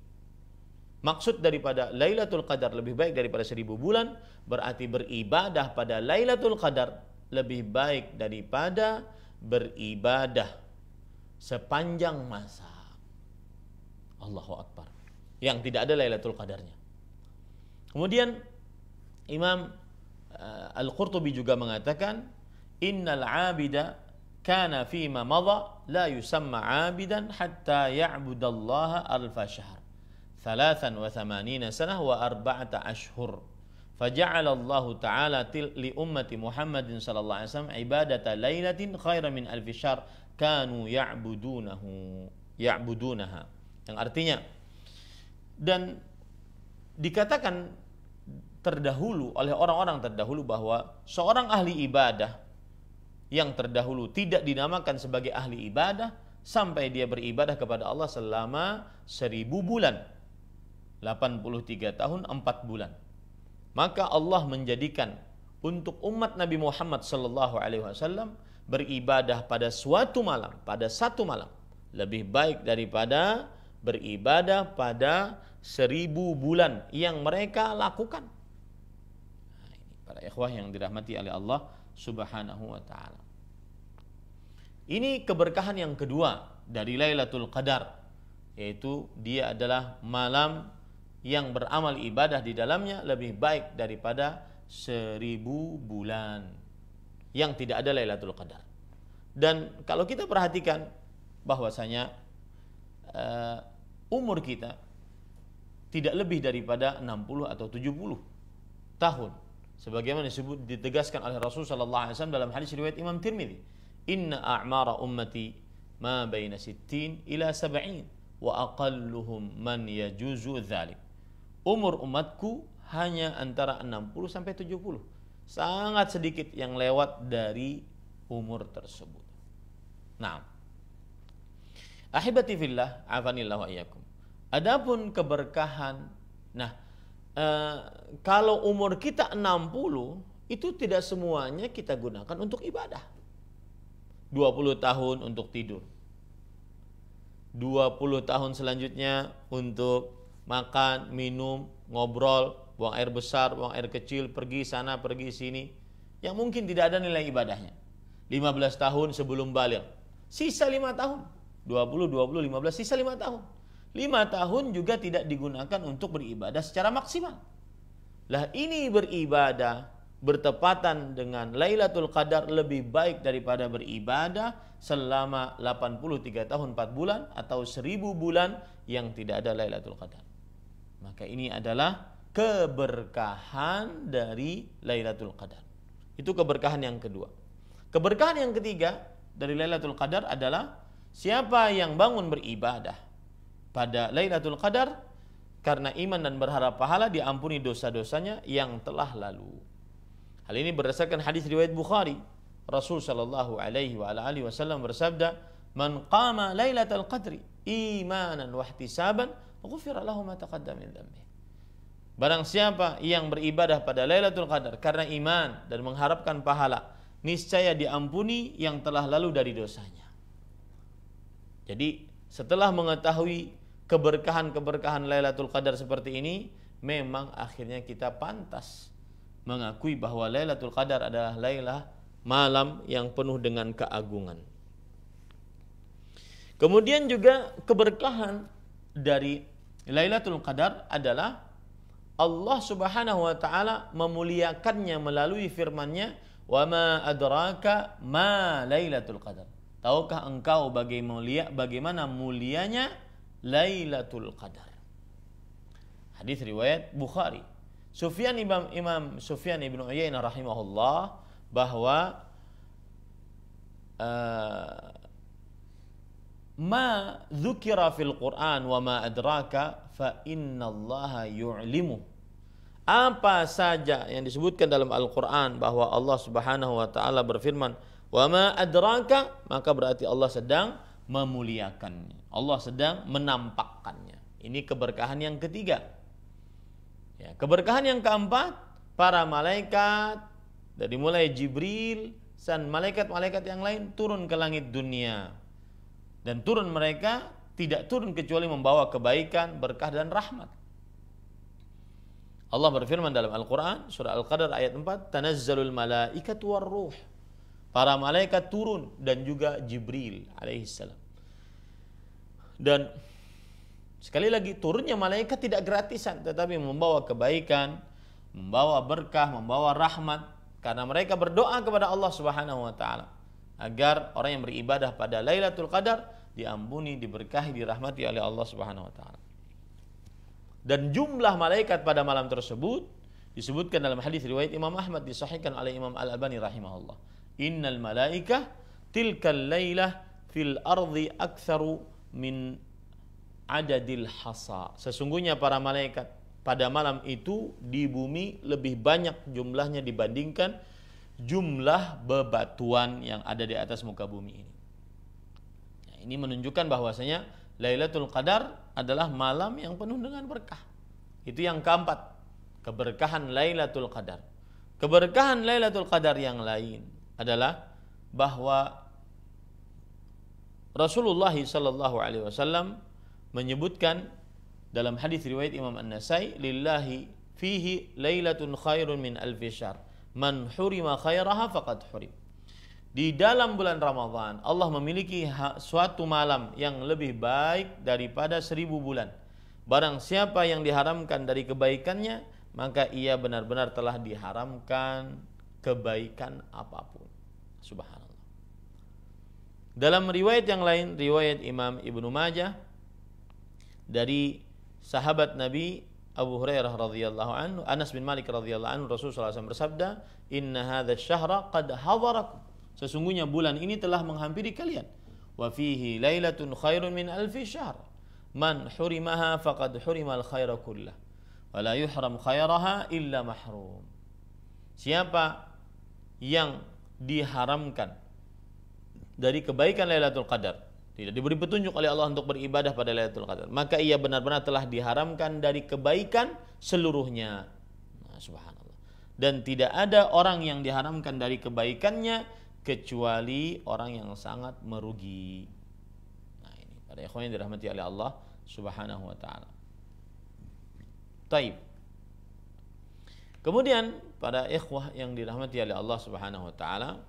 maksud daripada Lailatul Qadar lebih baik daripada seribu bulan, berarti beribadah pada Lailatul Qadar lebih baik daripada beribadah sepanjang masa. Allahu Akbar. Yang tidak ada Lailatul Qadarnya. Kemudian Imam eh, Al-Qurtubi juga mengatakan innal 'abida kana fi ma madha la yusamma 'abidan hatta ya'budallaha alfa syahr. 83 sanah wa arba'ata ashhur. الله تعالى li محمد صلى الله عليه وسلم عبادة ليلة خير من ألف syahr كانوا يعبدونه يعبدونها Yang artinya dan dikatakan terdahulu oleh orang-orang terdahulu bahwa seorang ahli ibadah yang terdahulu tidak dinamakan sebagai ahli ibadah sampai dia beribadah kepada Allah selama seribu bulan 83 tahun 4 bulan maka Allah menjadikan untuk umat Nabi Muhammad sallallahu alaihi wasallam beribadah pada suatu malam, pada satu malam lebih baik daripada beribadah pada seribu bulan yang mereka lakukan. Nah, ini para ikhwah yang dirahmati oleh Allah Subhanahu wa taala. Ini keberkahan yang kedua dari Lailatul Qadar yaitu dia adalah malam yang beramal ibadah di dalamnya lebih baik daripada seribu bulan yang tidak ada Lailatul Qadar. Dan kalau kita perhatikan bahwasanya uh, umur kita tidak lebih daripada 60 atau 70 tahun. Sebagaimana disebut ditegaskan oleh Rasul sallallahu alaihi wasallam dalam hadis riwayat Imam Tirmizi, "Inna a'mara ummati ma baina 60 ila 70 wa aqalluhum man yajuzu dzalik." umur umatku hanya antara 60 sampai 70. Sangat sedikit yang lewat dari umur tersebut. Nah, ahibati fillah, afanillah wa iyyakum. Adapun keberkahan, nah e, kalau umur kita 60 itu tidak semuanya kita gunakan untuk ibadah. 20 tahun untuk tidur. 20 tahun selanjutnya untuk makan, minum, ngobrol, buang air besar, buang air kecil, pergi sana, pergi sini, yang mungkin tidak ada nilai ibadahnya. 15 tahun sebelum balik, sisa 5 tahun. 20, 20, 15, sisa 5 tahun. 5 tahun juga tidak digunakan untuk beribadah secara maksimal. Lah ini beribadah bertepatan dengan Lailatul Qadar lebih baik daripada beribadah selama 83 tahun 4 bulan atau 1000 bulan yang tidak ada Lailatul Qadar. Maka ini adalah keberkahan dari Lailatul Qadar. Itu keberkahan yang kedua. Keberkahan yang ketiga dari Lailatul Qadar adalah siapa yang bangun beribadah pada Lailatul Qadar karena iman dan berharap pahala diampuni dosa-dosanya yang telah lalu. Hal ini berdasarkan hadis riwayat Bukhari. Rasul Shallallahu alaihi wa alihi wasallam bersabda, "Man qama Lailatul Qadri imanan wa ihtisaban, Barang siapa yang beribadah pada Lailatul Qadar karena iman dan mengharapkan pahala, niscaya diampuni yang telah lalu dari dosanya. Jadi, setelah mengetahui keberkahan-keberkahan Lailatul Qadar seperti ini, memang akhirnya kita pantas mengakui bahwa Lailatul Qadar adalah lailah malam yang penuh dengan keagungan. Kemudian juga keberkahan dari Lailatul Qadar adalah Allah Subhanahu wa taala memuliakannya melalui firman-Nya, "Wa ma adraka ma Lailatul Qadar." Tahukah engkau bagaimana mulianya Lailatul Qadar? Hadis riwayat Bukhari. Sufyan Imam, Imam Sufyan Ibnu Uyainah rahimahullah bahwa uh, ma dzukira fil Quran wa ma adraka fa innallaha yu'limu. Apa saja yang disebutkan dalam Al-Qur'an bahwa Allah Subhanahu wa taala berfirman, "Wa ma adraka" maka berarti Allah sedang memuliakannya. Allah sedang menampakkannya. Ini keberkahan yang ketiga. Ya, keberkahan yang keempat, para malaikat dari mulai Jibril dan malaikat-malaikat yang lain turun ke langit dunia dan turun mereka tidak turun kecuali membawa kebaikan, berkah dan rahmat. Allah berfirman dalam Al-Quran, surah al qadr ayat 4, Tanazzalul malaikat war ruh. Para malaikat turun dan juga Jibril alaihissalam. Dan sekali lagi turunnya malaikat tidak gratisan tetapi membawa kebaikan, membawa berkah, membawa rahmat karena mereka berdoa kepada Allah Subhanahu wa taala agar orang yang beribadah pada Lailatul Qadar diampuni, diberkahi, dirahmati oleh Allah Subhanahu wa taala. Dan jumlah malaikat pada malam tersebut disebutkan dalam hadis riwayat Imam Ahmad disahihkan oleh Imam Al-Albani rahimahullah. Innal malaikah tilkal lailah fil ardi aktsaru min adadil hasa. Sesungguhnya para malaikat pada malam itu di bumi lebih banyak jumlahnya dibandingkan jumlah bebatuan yang ada di atas muka bumi ini. Nah, ini menunjukkan bahwasanya Lailatul Qadar adalah malam yang penuh dengan berkah. Itu yang keempat, keberkahan Lailatul Qadar. Keberkahan Lailatul Qadar yang lain adalah bahwa Rasulullah Shallallahu Alaihi Wasallam menyebutkan dalam hadis riwayat Imam An Nasai, lillahi fihi lailatun khairun min alfi syar Man hurima khairaha faqad hurim. Di dalam bulan Ramadhan Allah memiliki suatu malam yang lebih baik daripada seribu bulan. Barang siapa yang diharamkan dari kebaikannya, maka ia benar-benar telah diharamkan kebaikan apapun. Subhanallah. Dalam riwayat yang lain, riwayat Imam Ibnu Majah dari sahabat Nabi Abu Hurairah radhiyallahu anhu, Anas bin Malik radhiyallahu anhu Rasulullah SAW bersabda, "Inna hadza syahra qad hadarakum." Sesungguhnya bulan ini telah menghampiri kalian. Wa fihi lailatun khairun min alfi syahr. Man hurimaha faqad hurimal khaira kullah. Wa la yuhram khairaha illa mahrum. Siapa yang diharamkan dari kebaikan Lailatul Qadar tidak diberi petunjuk oleh Allah untuk beribadah pada Lailatul Qadar, maka ia benar-benar telah diharamkan dari kebaikan seluruhnya. Nah, subhanallah. Dan tidak ada orang yang diharamkan dari kebaikannya kecuali orang yang sangat merugi. Nah, ini pada ikhwan yang dirahmati oleh Allah Subhanahu wa taala. Taib. Kemudian para ikhwah yang dirahmati oleh Allah Subhanahu wa taala,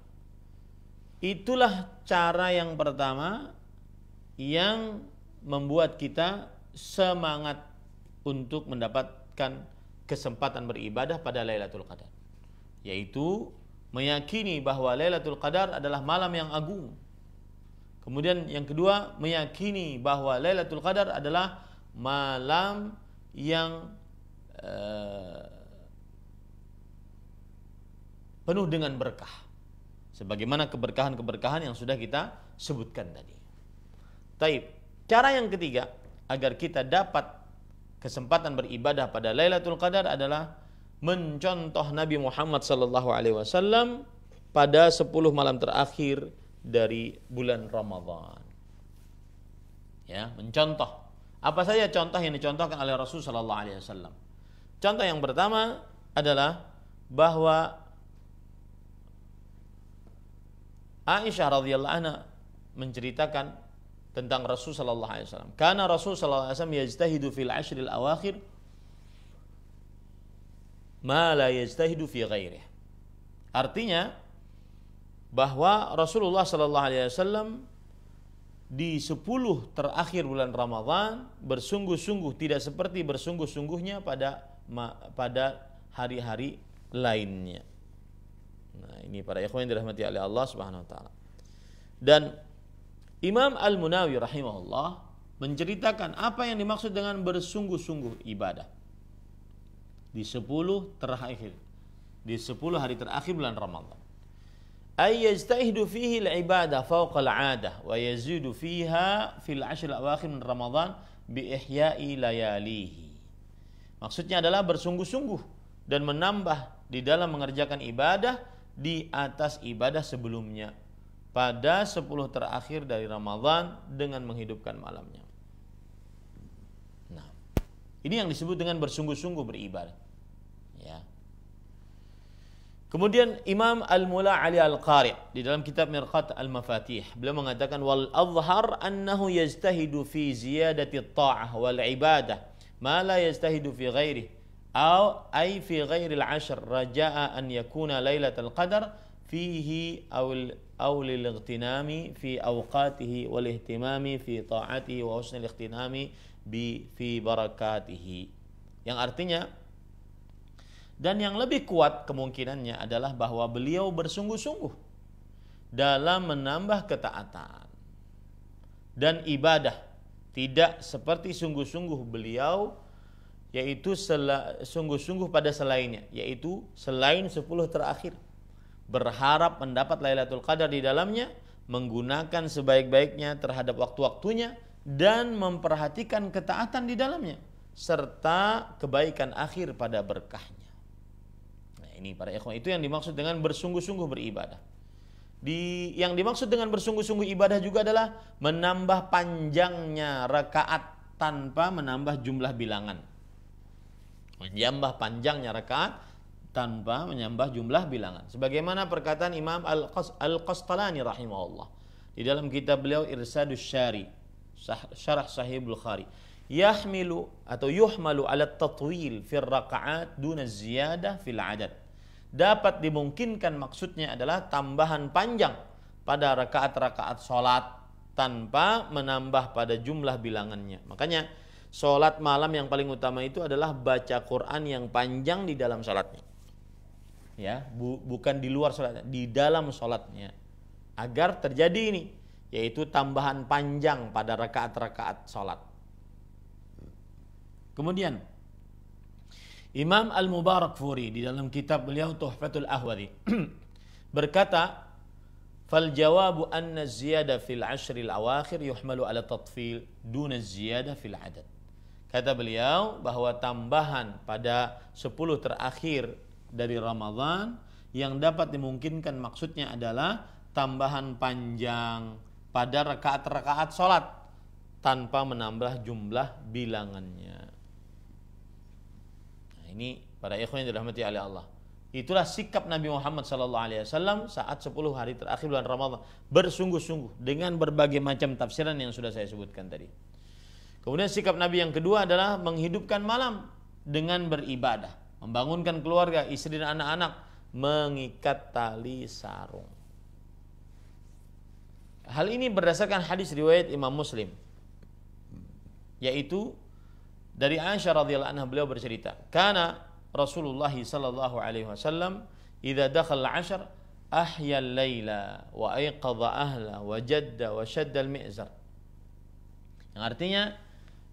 itulah cara yang pertama yang membuat kita semangat untuk mendapatkan kesempatan beribadah pada Lailatul Qadar yaitu meyakini bahwa Lailatul Qadar adalah malam yang agung kemudian yang kedua meyakini bahwa Lailatul Qadar adalah malam yang uh, penuh dengan berkah sebagaimana keberkahan-keberkahan yang sudah kita sebutkan tadi Taib. Cara yang ketiga agar kita dapat kesempatan beribadah pada Lailatul Qadar adalah mencontoh Nabi Muhammad sallallahu alaihi wasallam pada 10 malam terakhir dari bulan Ramadhan. Ya, mencontoh. Apa saja contoh yang dicontohkan oleh Rasul sallallahu alaihi wasallam? Contoh yang pertama adalah bahwa Aisyah radhiyallahu anha menceritakan tentang Rasul sallallahu alaihi wasallam. Karena Rasul sallallahu alaihi wasallam yajtahidu fil ashril awakhir ma la yajtahidu fi ghairihi. Artinya bahwa Rasulullah sallallahu alaihi wasallam di 10 terakhir bulan Ramadhan bersungguh-sungguh tidak seperti bersungguh-sungguhnya pada pada hari-hari lainnya. Nah, ini para ikhwan yang dirahmati oleh Allah Subhanahu wa taala. Dan Imam Al-Munawi rahimahullah menceritakan apa yang dimaksud dengan bersungguh-sungguh ibadah. Di 10 terakhir, di 10 hari terakhir bulan Ramadan. Ay yajtahidu fihi al-ibadah fawqa al-'adah wa yazidu fiha fil 'ashr al-awakhir min Ramadan bi ihya'i layalihi. Maksudnya adalah bersungguh-sungguh dan menambah di dalam mengerjakan ibadah di atas ibadah sebelumnya pada 10 terakhir dari Ramadan dengan menghidupkan malamnya. Nah, ini yang disebut dengan bersungguh-sungguh beribadah. Ya. Kemudian Imam Al-Mula Ali Al-Qari di dalam kitab Mirqat Al-Mafatih beliau mengatakan wal azhar annahu yajtahidu fi ziyadati ta'ah wal ibadah ma la yajtahidu fi ghairi, au ay fi ghairi al-ashr raja'a an yakuna lailatul qadar fihi aw أو للاغتنام في أوقاته والاهتمام في طاعته وحسن الاغتنام في بركاته yang artinya dan yang lebih kuat kemungkinannya adalah bahwa beliau bersungguh-sungguh dalam menambah ketaatan dan ibadah tidak seperti sungguh-sungguh beliau yaitu sungguh-sungguh pada selainnya yaitu selain sepuluh terakhir berharap mendapat Lailatul Qadar di dalamnya, menggunakan sebaik-baiknya terhadap waktu-waktunya dan memperhatikan ketaatan di dalamnya serta kebaikan akhir pada berkahnya. Nah, ini para ikhwan itu yang dimaksud dengan bersungguh-sungguh beribadah. Di yang dimaksud dengan bersungguh-sungguh ibadah juga adalah menambah panjangnya rakaat tanpa menambah jumlah bilangan. Menambah panjangnya rakaat tanpa menyambah jumlah bilangan. Sebagaimana perkataan Imam Al-Qastalani rahimahullah di dalam kitab beliau Irsadus Syari Syarah Sahih Bukhari yahmilu atau yuhmalu ala tatwil fil raka'at duna ziyadah fil adad dapat dimungkinkan maksudnya adalah tambahan panjang pada rakaat-rakaat sholat tanpa menambah pada jumlah bilangannya makanya sholat malam yang paling utama itu adalah baca Quran yang panjang di dalam sholatnya ya bu, bukan di luar sholat di dalam sholatnya agar terjadi ini yaitu tambahan panjang pada rakaat-rakaat sholat kemudian Imam Al-Mubarak Furi di dalam kitab beliau Tuhfatul Ahwadi [clears throat] berkata fal jawabu anna ziyada fil ashril awakhir yuhmalu ala tatfil duna ziyada fil adad kata beliau bahwa tambahan pada 10 terakhir dari Ramadan yang dapat dimungkinkan maksudnya adalah tambahan panjang pada rakaat-rakaat sholat tanpa menambah jumlah bilangannya. Nah, ini pada ikhwan yang dirahmati oleh Allah. Itulah sikap Nabi Muhammad SAW saat 10 hari terakhir bulan Ramadan. Bersungguh-sungguh dengan berbagai macam tafsiran yang sudah saya sebutkan tadi. Kemudian sikap Nabi yang kedua adalah menghidupkan malam dengan beribadah membangunkan keluarga, istri dan anak-anak, mengikat tali sarung. Hal ini berdasarkan hadis riwayat Imam Muslim yaitu dari Aisyah radhiyallahu anha beliau bercerita, "Kana Rasulullah sallallahu alaihi wasallam idza dakhala al ahya al-laila wa ayqadha ahla wa jadda wa shadda al-mi'zar." Yang artinya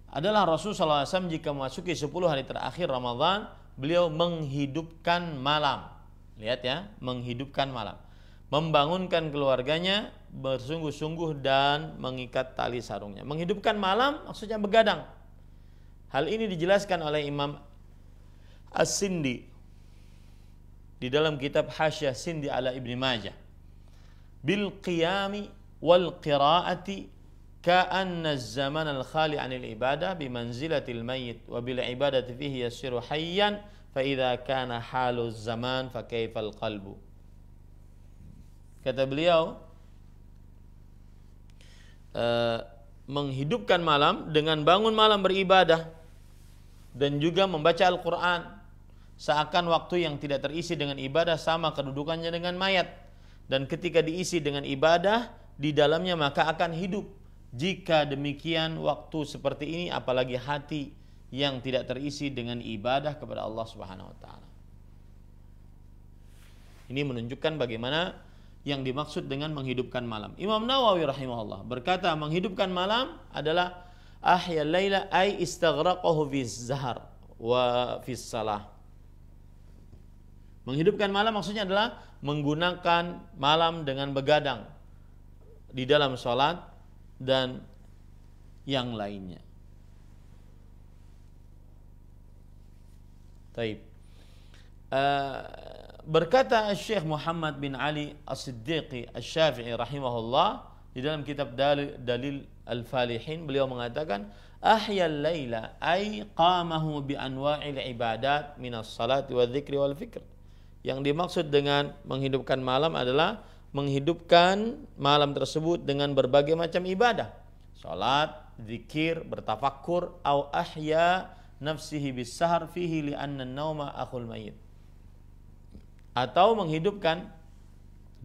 adalah Rasul sallallahu alaihi wasallam jika memasuki 10 hari terakhir Ramadan, beliau menghidupkan malam. Lihat ya, menghidupkan malam. Membangunkan keluarganya bersungguh-sungguh dan mengikat tali sarungnya. Menghidupkan malam maksudnya begadang. Hal ini dijelaskan oleh Imam As-Sindi di dalam kitab Hasyah Sindi ala Ibni Majah. Bil qiyami wal qiraati zaman ibadah fihi kana kata beliau e, menghidupkan malam dengan bangun malam beribadah dan juga membaca Al-Qur'an seakan waktu yang tidak terisi dengan ibadah sama kedudukannya dengan mayat dan ketika diisi dengan ibadah di dalamnya maka akan hidup jika demikian waktu seperti ini apalagi hati yang tidak terisi dengan ibadah kepada Allah Subhanahu wa taala. Ini menunjukkan bagaimana yang dimaksud dengan menghidupkan malam. Imam Nawawi rahimahullah berkata menghidupkan malam adalah ahya laila ay istaghraqahu fi zahar wa fi salah. Menghidupkan malam maksudnya adalah menggunakan malam dengan begadang di dalam sholat dan yang lainnya. Taib. Uh, berkata Syekh Muhammad bin Ali As-Siddiqi As-Syafi'i rahimahullah di dalam kitab Dalil, Dalil Al-Falihin beliau mengatakan Ahya al laila ay qamahu bi anwa'il ibadat min minas salati wa dzikri wal fikr. Yang dimaksud dengan menghidupkan malam adalah menghidupkan malam tersebut dengan berbagai macam ibadah. Salat, zikir, bertafakur, au ahya nafsihi sahar fihi anna nauma akhul mayit. Atau menghidupkan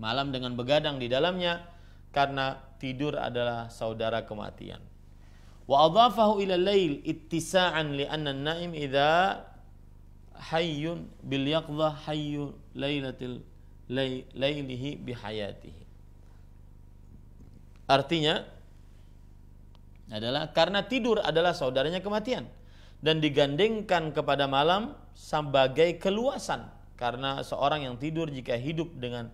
malam dengan begadang di dalamnya karena tidur adalah saudara kematian. Wa adhafahu ila lail ittisa'an li an naim idza hayyun bil yaqdha hayyun lailatil lailihi bihayatihi. Artinya adalah karena tidur adalah saudaranya kematian dan digandengkan kepada malam sebagai keluasan karena seorang yang tidur jika hidup dengan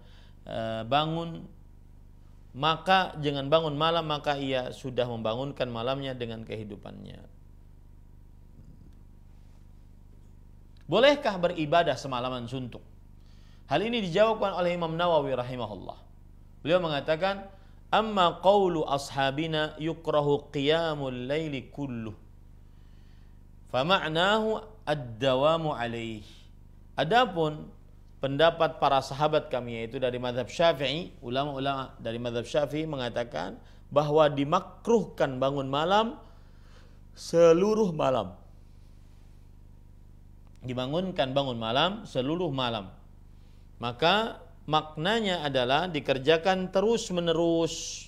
eh, bangun maka jangan bangun malam maka ia sudah membangunkan malamnya dengan kehidupannya. Bolehkah beribadah semalaman suntuk? Hal ini dijawabkan oleh Imam Nawawi rahimahullah. Beliau mengatakan, "Amma qawlu ashabina yukrahu qiyamul laili kulluh." Fama'nahu ad-dawamu alaih. Adapun pendapat para sahabat kami yaitu dari madhab syafi'i, ulama-ulama dari madhab syafi'i mengatakan bahwa dimakruhkan bangun malam seluruh malam. Dibangunkan bangun malam seluruh malam maka maknanya adalah dikerjakan terus-menerus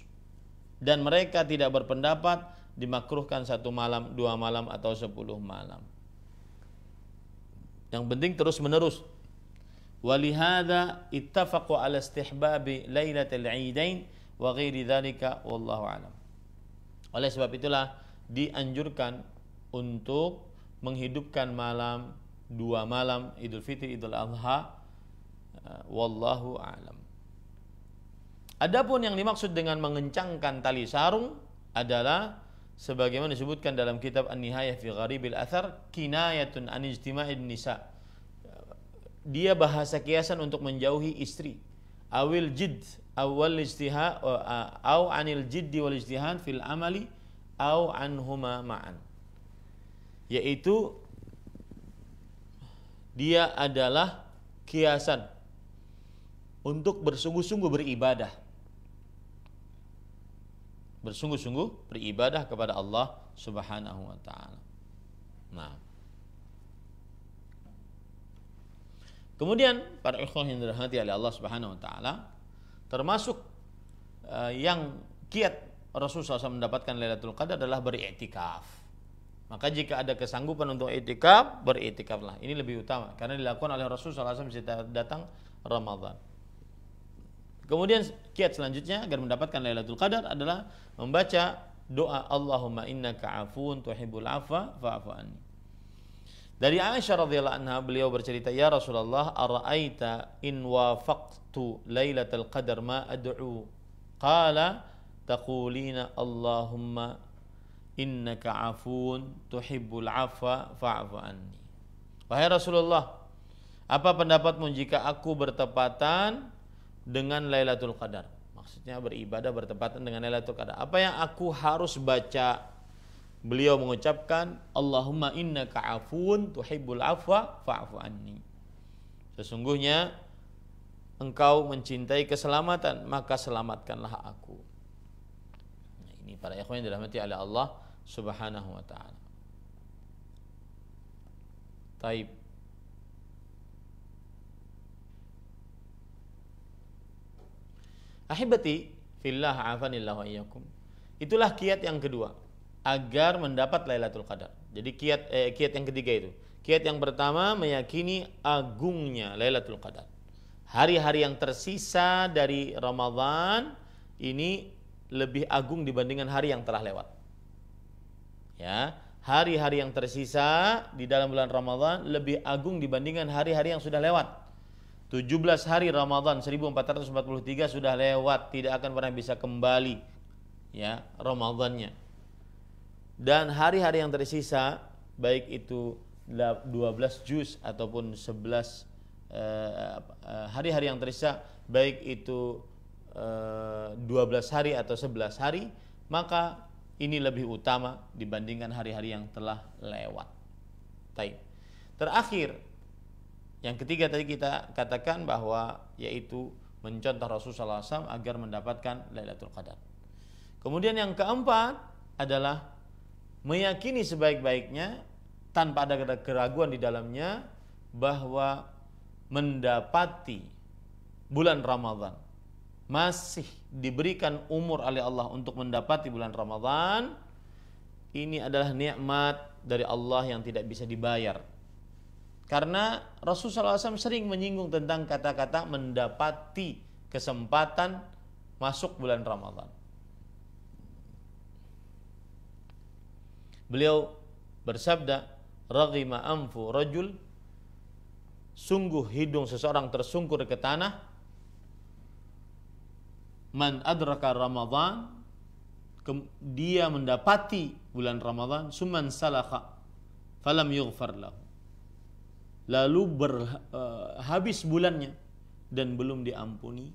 dan mereka tidak berpendapat dimakruhkan satu malam, dua malam atau sepuluh malam. Yang penting terus menerus. Walihada ittafaqu ala istihbabi lailatul idain wa ghairi dzalika wallahu alam. Oleh sebab itulah dianjurkan untuk menghidupkan malam dua malam Idul Fitri, Idul Adha Eh, wallahu alam. Adapun yang dimaksud dengan mengencangkan tali sarung adalah sebagaimana disebutkan dalam kitab An-Nihayah fi Gharibil Athar kinayatun an ijtima'in nisa. Dia bahasa kiasan untuk menjauhi istri. Awil jid awal ijtihad eh, au anil jiddi wal ijtihad fil amali au anhuma ma'an. Yaitu dia adalah kiasan untuk bersungguh-sungguh beribadah. Bersungguh-sungguh beribadah kepada Allah Subhanahu wa taala. Nah. Kemudian para ikhwan yang dirahmati oleh Allah Subhanahu wa taala termasuk eh, yang kiat Rasulullah SAW mendapatkan Lailatul Qadar adalah beriktikaf. Maka jika ada kesanggupan untuk iktikaf, beriktikaflah. Ini lebih utama karena dilakukan oleh Rasulullah SAW setiap datang Ramadan. Kemudian kiat selanjutnya agar mendapatkan Lailatul Qadar adalah membaca doa Allahumma innaka afun tuhibbul afa fa'fu anni. Dari Aisyah radhiyallahu anha beliau bercerita, "Ya Rasulullah, ara'aita in wafaqtu Lailatul Qadar ma ad'u?" Qala taqulina Allahumma innaka afun tuhibbul afa fa'fu anni. Wahai Rasulullah, apa pendapatmu jika aku bertepatan dengan Lailatul Qadar. Maksudnya beribadah bertepatan dengan Lailatul Qadar. Apa yang aku harus baca? Beliau mengucapkan, Allahumma innaka afun tuhibbul afwa fa'fu anni. Sesungguhnya engkau mencintai keselamatan, maka selamatkanlah aku. Nah, ini para ikhwan yang dirahmati oleh Allah Subhanahu wa taala. Taib. Ahibati fillah afanillah wa iyyakum. Itulah kiat yang kedua agar mendapat Lailatul Qadar. Jadi kiat eh, kiat yang ketiga itu. Kiat yang pertama meyakini agungnya Lailatul Qadar. Hari-hari yang tersisa dari Ramadan ini lebih agung dibandingkan hari yang telah lewat. Ya, hari-hari yang tersisa di dalam bulan Ramadan lebih agung dibandingkan hari-hari yang sudah lewat. 17 hari Ramadan 1443 sudah lewat, tidak akan pernah bisa kembali ya Ramadannya. Dan hari-hari yang tersisa baik itu 12 juz ataupun 11 eh, eh, hari-hari eh, yang tersisa baik itu eh, 12 hari atau 11 hari, maka ini lebih utama dibandingkan hari-hari yang telah lewat. Baik. Terakhir, yang ketiga tadi kita katakan bahwa yaitu mencontoh Rasulullah SAW agar mendapatkan Lailatul Qadar. Kemudian yang keempat adalah meyakini sebaik-baiknya tanpa ada keraguan di dalamnya bahwa mendapati bulan Ramadan masih diberikan umur oleh Allah untuk mendapati bulan Ramadan ini adalah nikmat dari Allah yang tidak bisa dibayar karena Rasulullah SAW sering menyinggung tentang kata-kata mendapati kesempatan masuk bulan Ramadan. Beliau bersabda, "Raghima amfu rajul" Sungguh hidung seseorang tersungkur ke tanah. Man adraka Ramadan dia mendapati bulan Ramadan suman salaka falam yughfar lahu lalu berhabis eh, uh, bulannya dan belum diampuni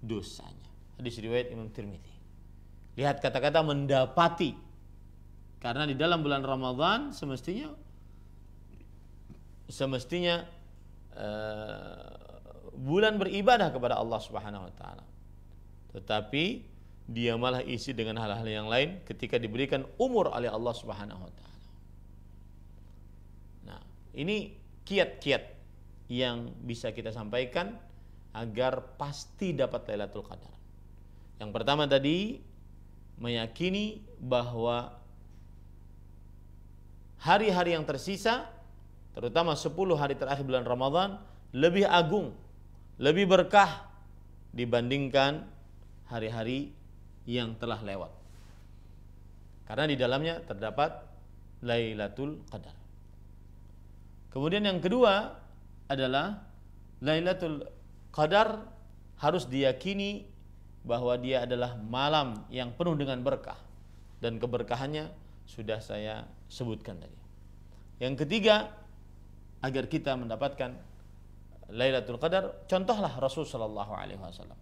dosanya. Hadis riwayat Imam Tirmidzi. Lihat kata-kata mendapati. Karena di dalam bulan Ramadan semestinya semestinya uh, bulan beribadah kepada Allah Subhanahu wa taala. Tetapi dia malah isi dengan hal-hal yang lain ketika diberikan umur oleh Allah Subhanahu wa taala. Nah, ini kiat-kiat yang bisa kita sampaikan agar pasti dapat Lailatul Qadar. Yang pertama tadi meyakini bahwa hari-hari yang tersisa terutama 10 hari terakhir bulan Ramadan lebih agung, lebih berkah dibandingkan hari-hari yang telah lewat. Karena di dalamnya terdapat Lailatul Qadar. Kemudian yang kedua adalah Lailatul Qadar harus diyakini bahwa dia adalah malam yang penuh dengan berkah dan keberkahannya sudah saya sebutkan tadi. Yang ketiga, agar kita mendapatkan Lailatul Qadar, contohlah Rasul Shallallahu Alaihi Wasallam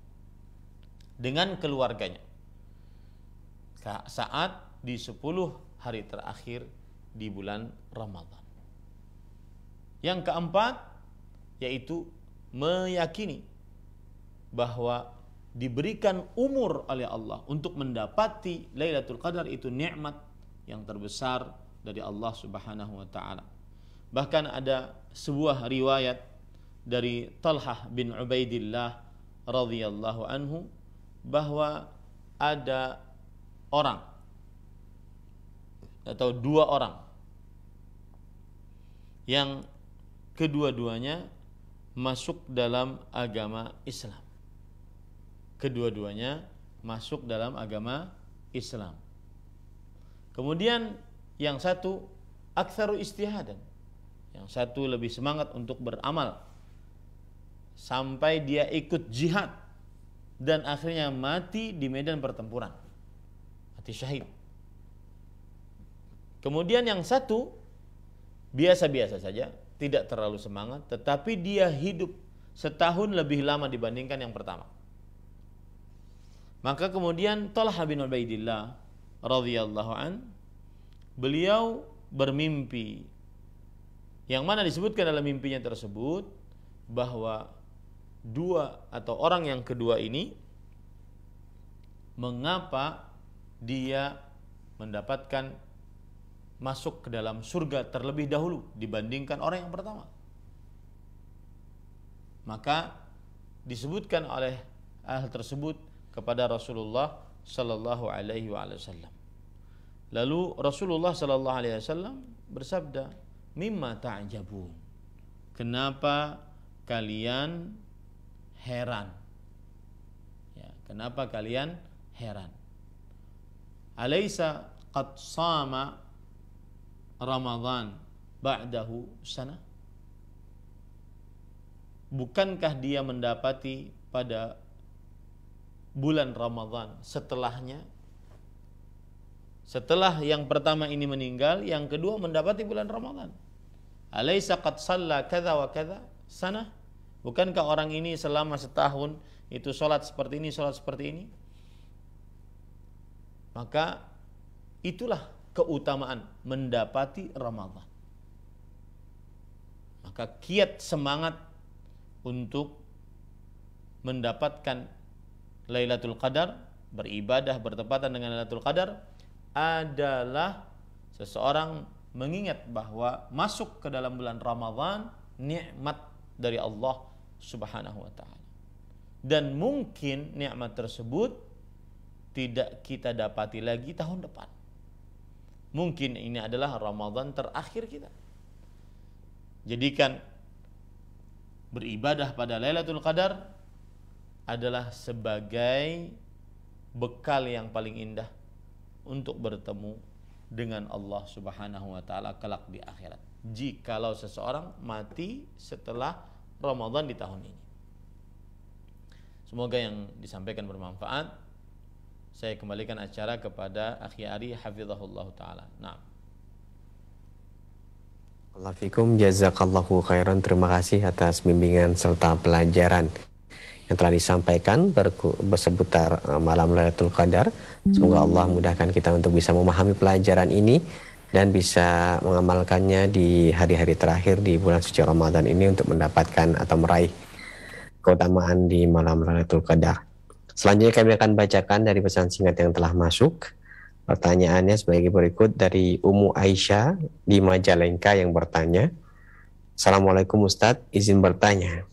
dengan keluarganya saat di 10 hari terakhir di bulan Ramadhan. Yang keempat yaitu meyakini bahwa diberikan umur oleh Allah untuk mendapati Lailatul Qadar itu nikmat yang terbesar dari Allah Subhanahu wa taala. Bahkan ada sebuah riwayat dari Talhah bin Ubaidillah radhiyallahu anhu bahwa ada orang atau dua orang yang kedua-duanya masuk dalam agama Islam. Kedua-duanya masuk dalam agama Islam. Kemudian yang satu aksaru istihadan. Yang satu lebih semangat untuk beramal sampai dia ikut jihad dan akhirnya mati di medan pertempuran. Mati syahid. Kemudian yang satu biasa-biasa saja tidak terlalu semangat, tetapi dia hidup setahun lebih lama dibandingkan yang pertama. Maka kemudian Talha bin Ubaidillah radhiyallahu an beliau bermimpi yang mana disebutkan dalam mimpinya tersebut bahwa dua atau orang yang kedua ini mengapa dia mendapatkan masuk ke dalam surga terlebih dahulu dibandingkan orang yang pertama. Maka disebutkan oleh hal tersebut kepada Rasulullah Shallallahu Alaihi Wasallam. Lalu Rasulullah Shallallahu Alaihi Wasallam bersabda, "Mimma ta'jabun? Kenapa kalian heran? Ya, kenapa kalian heran? Alaisa qad sama Ramadan ba'dahu sana? Bukankah dia mendapati pada bulan Ramadan setelahnya setelah yang pertama ini meninggal, yang kedua mendapati bulan Ramadan. Alaysa qad salla kadza wa kadza sana? Bukankah orang ini selama setahun itu sholat seperti ini, sholat seperti ini? Maka itulah keutamaan mendapati Ramadan. Maka kiat semangat untuk mendapatkan Lailatul Qadar, beribadah bertepatan dengan Lailatul Qadar adalah seseorang mengingat bahwa masuk ke dalam bulan Ramadan nikmat dari Allah Subhanahu wa taala. Dan mungkin nikmat tersebut tidak kita dapati lagi tahun depan Mungkin ini adalah Ramadan terakhir kita. Jadikan beribadah pada Lailatul Qadar adalah sebagai bekal yang paling indah untuk bertemu dengan Allah Subhanahu wa taala kelak di akhirat. Jikalau seseorang mati setelah Ramadan di tahun ini. Semoga yang disampaikan bermanfaat saya kembalikan acara kepada Akhi Ari hafizahullah taala. Nah. Assalamualaikum jazakallahu khairan terima kasih atas bimbingan serta pelajaran yang telah disampaikan berseputar uh, malam Lailatul Qadar. Semoga Allah mudahkan kita untuk bisa memahami pelajaran ini dan bisa mengamalkannya di hari-hari terakhir di bulan suci Ramadan ini untuk mendapatkan atau meraih keutamaan di malam Lailatul Qadar. Selanjutnya kami akan bacakan dari pesan singkat yang telah masuk. Pertanyaannya sebagai berikut dari Umu Aisyah di Majalengka yang bertanya, Assalamualaikum Ustadz, izin bertanya.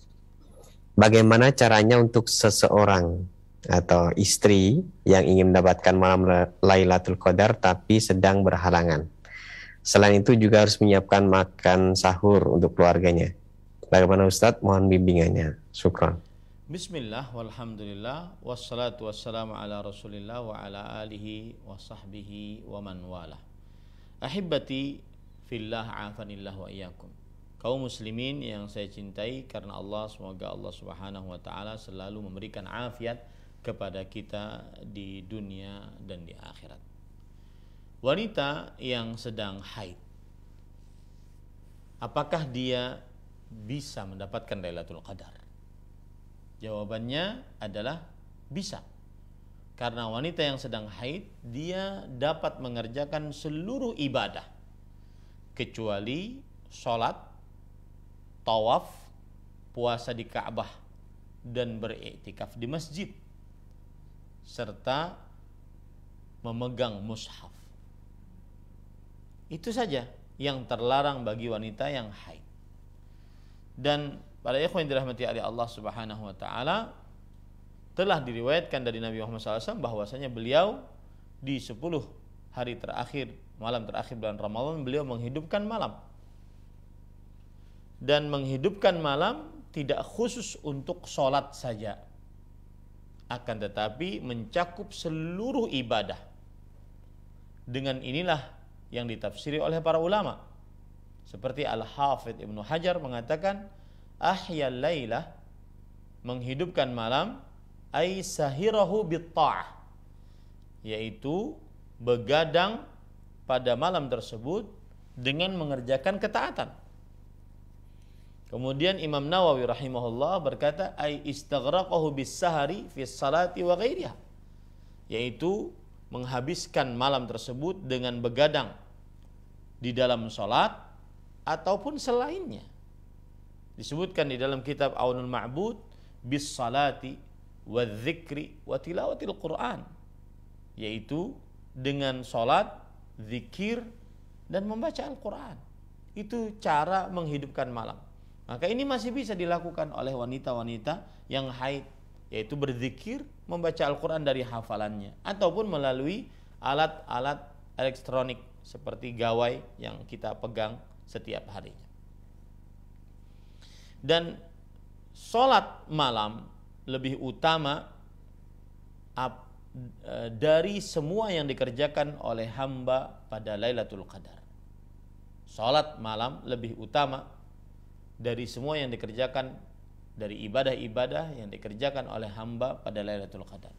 Bagaimana caranya untuk seseorang atau istri yang ingin mendapatkan malam Lailatul Qadar tapi sedang berhalangan? Selain itu juga harus menyiapkan makan sahur untuk keluarganya. Bagaimana Ustadz? Mohon bimbingannya. Syukran. Bismillah walhamdulillah wassalatu wassalamu ala rasulillah wa ala alihi wa sahbihi wa man wala Ahibbati fillah afanillah wa iyakum Kaum muslimin yang saya cintai karena Allah semoga Allah subhanahu wa ta'ala selalu memberikan afiat kepada kita di dunia dan di akhirat Wanita yang sedang haid Apakah dia bisa mendapatkan Lailatul Qadar? Jawabannya adalah bisa. Karena wanita yang sedang haid, dia dapat mengerjakan seluruh ibadah. Kecuali sholat, tawaf, puasa di Ka'bah, dan beriktikaf di masjid. Serta memegang mushaf. Itu saja yang terlarang bagi wanita yang haid. Dan Para ikhwan dirahmati oleh Allah Subhanahu wa taala telah diriwayatkan dari Nabi Muhammad SAW bahwasanya beliau di 10 hari terakhir malam terakhir bulan Ramadan beliau menghidupkan malam dan menghidupkan malam tidak khusus untuk sholat saja akan tetapi mencakup seluruh ibadah dengan inilah yang ditafsiri oleh para ulama seperti Al-Hafidh Ibnu Hajar mengatakan ahyal lailah menghidupkan malam ay sahirahu bitta'ah yaitu begadang pada malam tersebut dengan mengerjakan ketaatan. Kemudian Imam Nawawi rahimahullah berkata ai istaghraqahu bis sahari fi salati wa ghairiha yaitu menghabiskan malam tersebut dengan begadang di dalam salat ataupun selainnya disebutkan di dalam kitab Aunul Ma'bud bis salati wa dzikri wa tilawatil Quran yaitu dengan salat, zikir dan membaca Al-Quran. Itu cara menghidupkan malam. Maka ini masih bisa dilakukan oleh wanita-wanita yang haid, yaitu berzikir, membaca Al-Quran dari hafalannya, ataupun melalui alat-alat elektronik seperti gawai yang kita pegang setiap harinya. Dan sholat malam lebih utama e, dari semua yang dikerjakan oleh hamba pada Lailatul Qadar. Sholat malam lebih utama dari semua yang dikerjakan dari ibadah-ibadah yang dikerjakan oleh hamba pada Lailatul Qadar.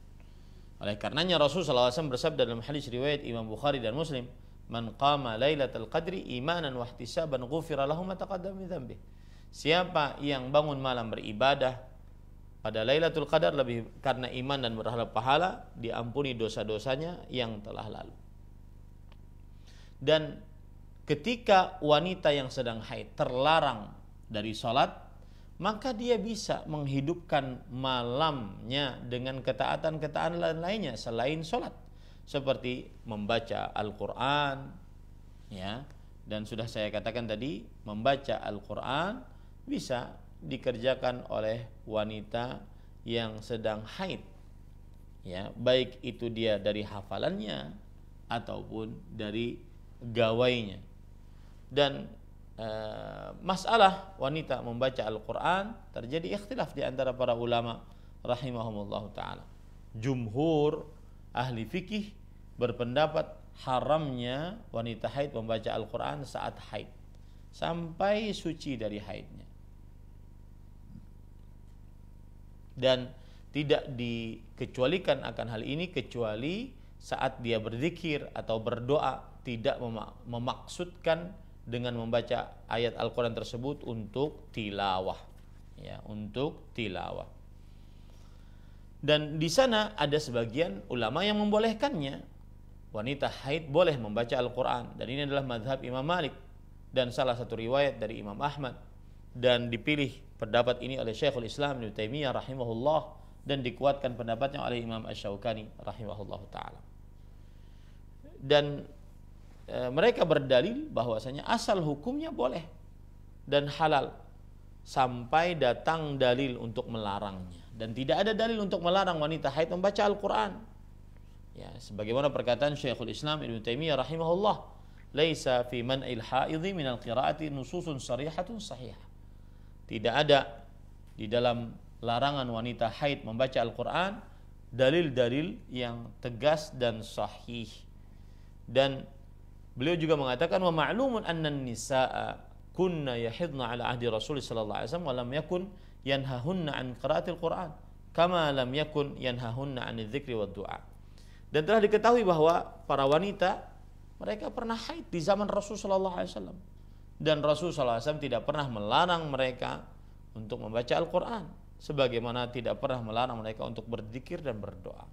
Oleh karenanya Rasul SAW bersabda dalam hadis riwayat Imam Bukhari dan Muslim, "Man qama Lailatul Qadri imanan wa ihtisaban ghufira lahu ma taqaddama min dzambihi." Siapa yang bangun malam beribadah pada Lailatul Qadar lebih karena iman dan berharap pahala diampuni dosa-dosanya yang telah lalu. Dan ketika wanita yang sedang haid terlarang dari sholat, maka dia bisa menghidupkan malamnya dengan ketaatan-ketaatan lain-lainnya selain sholat. Seperti membaca Al-Quran, ya, dan sudah saya katakan tadi, membaca Al-Quran, bisa dikerjakan oleh wanita yang sedang haid. Ya, baik itu dia dari hafalannya ataupun dari gawainya. Dan e, masalah wanita membaca Al-Qur'an terjadi ikhtilaf di antara para ulama rahimahumullah taala. Jumhur ahli fikih berpendapat haramnya wanita haid membaca Al-Qur'an saat haid sampai suci dari haidnya. dan tidak dikecualikan akan hal ini kecuali saat dia berzikir atau berdoa tidak memaksudkan dengan membaca ayat Al-Qur'an tersebut untuk tilawah ya untuk tilawah dan di sana ada sebagian ulama yang membolehkannya wanita haid boleh membaca Al-Qur'an dan ini adalah madhab Imam Malik dan salah satu riwayat dari Imam Ahmad dan dipilih pendapat ini oleh Syekhul Islam Ibnu Taimiyah rahimahullah dan dikuatkan pendapatnya oleh Imam Asy-Syaukani rahimahullahu taala. Dan e, mereka berdalil bahwasanya asal hukumnya boleh dan halal sampai datang dalil untuk melarangnya dan tidak ada dalil untuk melarang wanita haid membaca Al-Qur'an. Ya, sebagaimana perkataan Syekhul Islam Ibnu Taimiyah rahimahullah, "Laisa fi man'il haidhi min al-qira'ati nususun sharihatun sahihah." tidak ada di dalam larangan wanita haid membaca Al-Quran dalil-dalil yang tegas dan sahih dan beliau juga mengatakan wa ma'lumun anna nisaa kunna yahidna ala ahdi Rasul sallallahu alaihi wasallam wa lam yakun yanhahunna an qiraatil Quran kama lam yakun yanhahunna an dzikri wa du'a dan telah diketahui bahwa para wanita mereka pernah haid di zaman Rasul sallallahu alaihi wasallam dan Rasul SAW tidak pernah melarang mereka untuk membaca Al-Quran sebagaimana tidak pernah melarang mereka untuk berzikir dan berdoa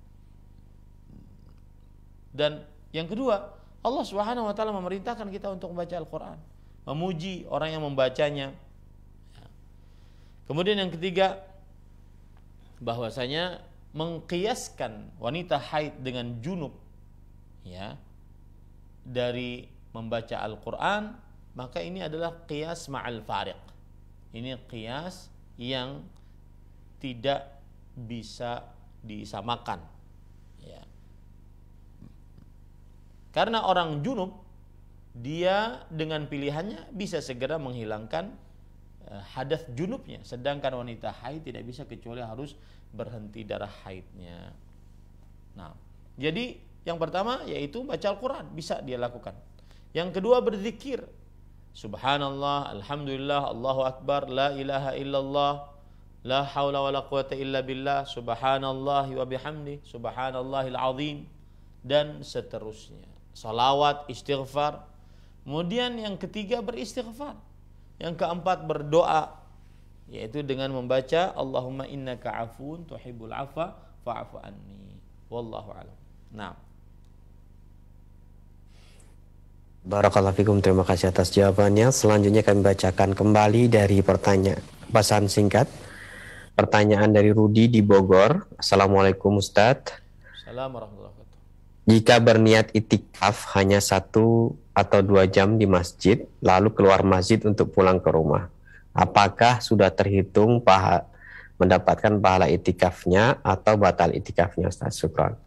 dan yang kedua Allah Subhanahu wa taala memerintahkan kita untuk membaca Al-Qur'an, memuji orang yang membacanya. Kemudian yang ketiga bahwasanya mengkiaskan wanita haid dengan junub ya dari membaca Al-Qur'an maka ini adalah qiyas ma'al fariq. Ini qiyas yang tidak bisa disamakan. Ya. Karena orang junub dia dengan pilihannya bisa segera menghilangkan e, hadas junubnya sedangkan wanita haid tidak bisa kecuali harus berhenti darah haidnya. Nah, jadi yang pertama yaitu baca Al-Qur'an bisa dia lakukan. Yang kedua berzikir Subhanallah, Alhamdulillah, Allahu Akbar, La ilaha illallah, La hawla wa la quwata illa billah, Subhanallah wa bihamdi, Subhanallahil azim, dan seterusnya. Salawat, istighfar. Kemudian yang ketiga beristighfar. Yang keempat berdoa, yaitu dengan membaca Allahumma innaka afun tuhibbul afa fa'afu anni. Wallahu alam. Nah, Barakallahu fikum, terima kasih atas jawabannya. Selanjutnya kami bacakan kembali dari pertanyaan pesan singkat. Pertanyaan dari Rudi di Bogor. Assalamualaikum Ustaz. Assalamualaikum Jika berniat itikaf hanya satu atau dua jam di masjid, lalu keluar masjid untuk pulang ke rumah, apakah sudah terhitung paha, mendapatkan pahala itikafnya atau batal itikafnya Ustaz Syukran?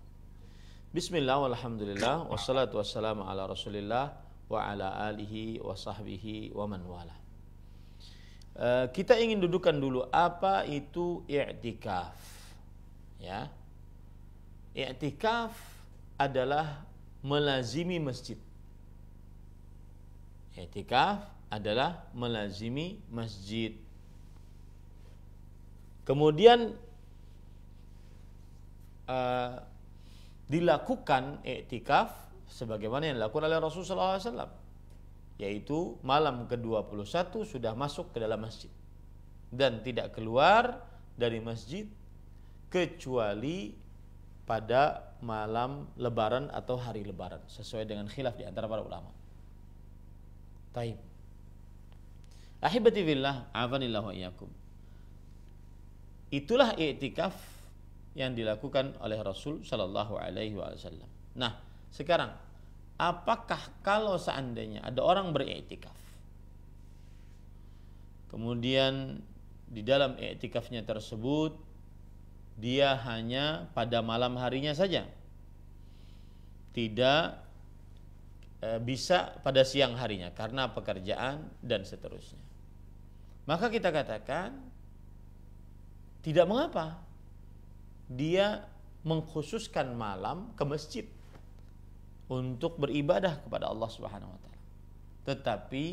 Bismillah, walhamdulillah, wassalatu wassalamu ala rasulillah wa ala alihi wa sahbihi wa man wala. Eh, kita ingin dudukan dulu apa itu i'tikaf. Ya. I'tikaf adalah melazimi masjid. I'tikaf adalah melazimi masjid. Kemudian uh, dilakukan i'tikaf sebagaimana yang dilakukan oleh Rasulullah SAW yaitu malam ke-21 sudah masuk ke dalam masjid dan tidak keluar dari masjid kecuali pada malam lebaran atau hari lebaran sesuai dengan khilaf di antara para ulama. Taib. Ahibati billah, afanillah wa iyyakum. Itulah i'tikaf yang dilakukan oleh Rasul sallallahu alaihi wasallam. Nah, sekarang, apakah kalau seandainya ada orang beriktikaf, kemudian di dalam iktikafnya tersebut dia hanya pada malam harinya saja, tidak e, bisa pada siang harinya karena pekerjaan dan seterusnya. Maka kita katakan tidak mengapa dia mengkhususkan malam ke masjid untuk beribadah kepada Allah Subhanahu wa taala. Tetapi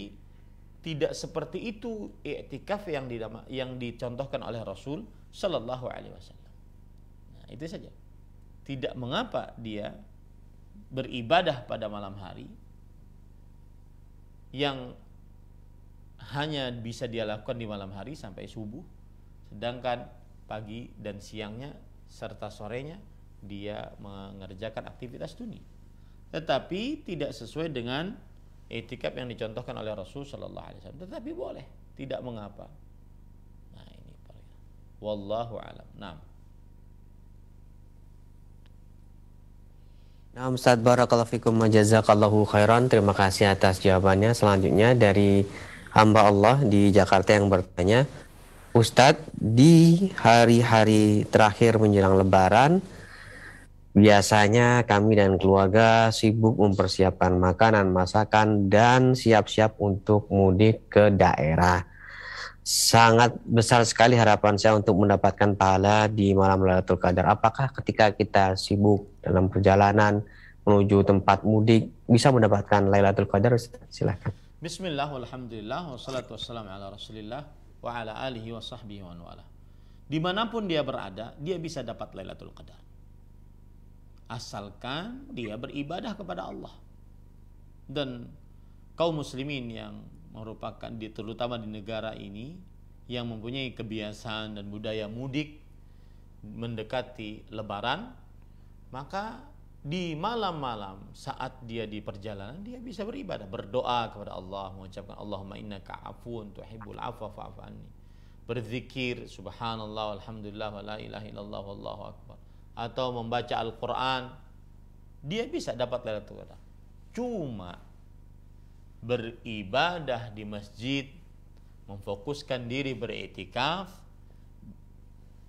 tidak seperti itu i'tikaf yang didama, yang dicontohkan oleh Rasul Shallallahu alaihi wasallam. Nah, itu saja. Tidak mengapa dia beribadah pada malam hari yang hanya bisa dia lakukan di malam hari sampai subuh, sedangkan pagi dan siangnya serta sorenya dia mengerjakan aktivitas dunia tetapi tidak sesuai dengan etikap yang dicontohkan oleh Rasul Shallallahu Alaihi Wasallam. Tetapi boleh, tidak mengapa. Nah ini Wallahu alam. Nah. Nah, Ustaz Barakallahu Fikum Majazakallahu Khairan Terima kasih atas jawabannya Selanjutnya dari hamba Allah di Jakarta yang bertanya Ustadz, di hari-hari terakhir menjelang lebaran Biasanya kami dan keluarga sibuk mempersiapkan makanan, masakan, dan siap-siap untuk mudik ke daerah. Sangat besar sekali harapan saya untuk mendapatkan pahala di malam Lailatul Qadar. Apakah ketika kita sibuk dalam perjalanan menuju tempat mudik bisa mendapatkan Lailatul Qadar? Silahkan. Bismillah, walhamdulillah, wassalatu wassalamu ala rasulillah, wa ala alihi wa sahbihi wa Dimanapun dia berada, dia bisa dapat Lailatul Qadar asalkan dia beribadah kepada Allah. Dan kaum muslimin yang merupakan di terutama di negara ini yang mempunyai kebiasaan dan budaya mudik mendekati lebaran, maka di malam-malam saat dia di perjalanan dia bisa beribadah, berdoa kepada Allah, mengucapkan Allahumma innaka afun tuhibbul afwa fa'fu anni. Berzikir subhanallah walhamdulillah wa ilaha illallah wallahu akbar atau membaca Al-Quran, dia bisa dapat Lailatul Qadar. Cuma beribadah di masjid, memfokuskan diri beretikaf,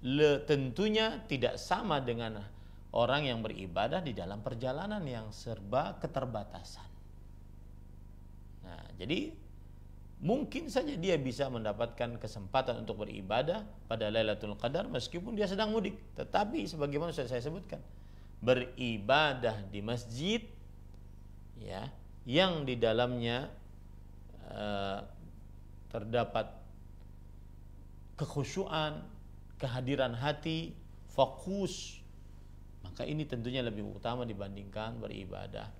le, tentunya tidak sama dengan orang yang beribadah di dalam perjalanan yang serba keterbatasan. Nah, jadi mungkin saja dia bisa mendapatkan kesempatan untuk beribadah pada Lailatul Qadar meskipun dia sedang mudik. Tetapi sebagaimana sudah saya sebutkan, beribadah di masjid ya yang di dalamnya eh, terdapat kekhusyuan, kehadiran hati, fokus. Maka ini tentunya lebih utama dibandingkan beribadah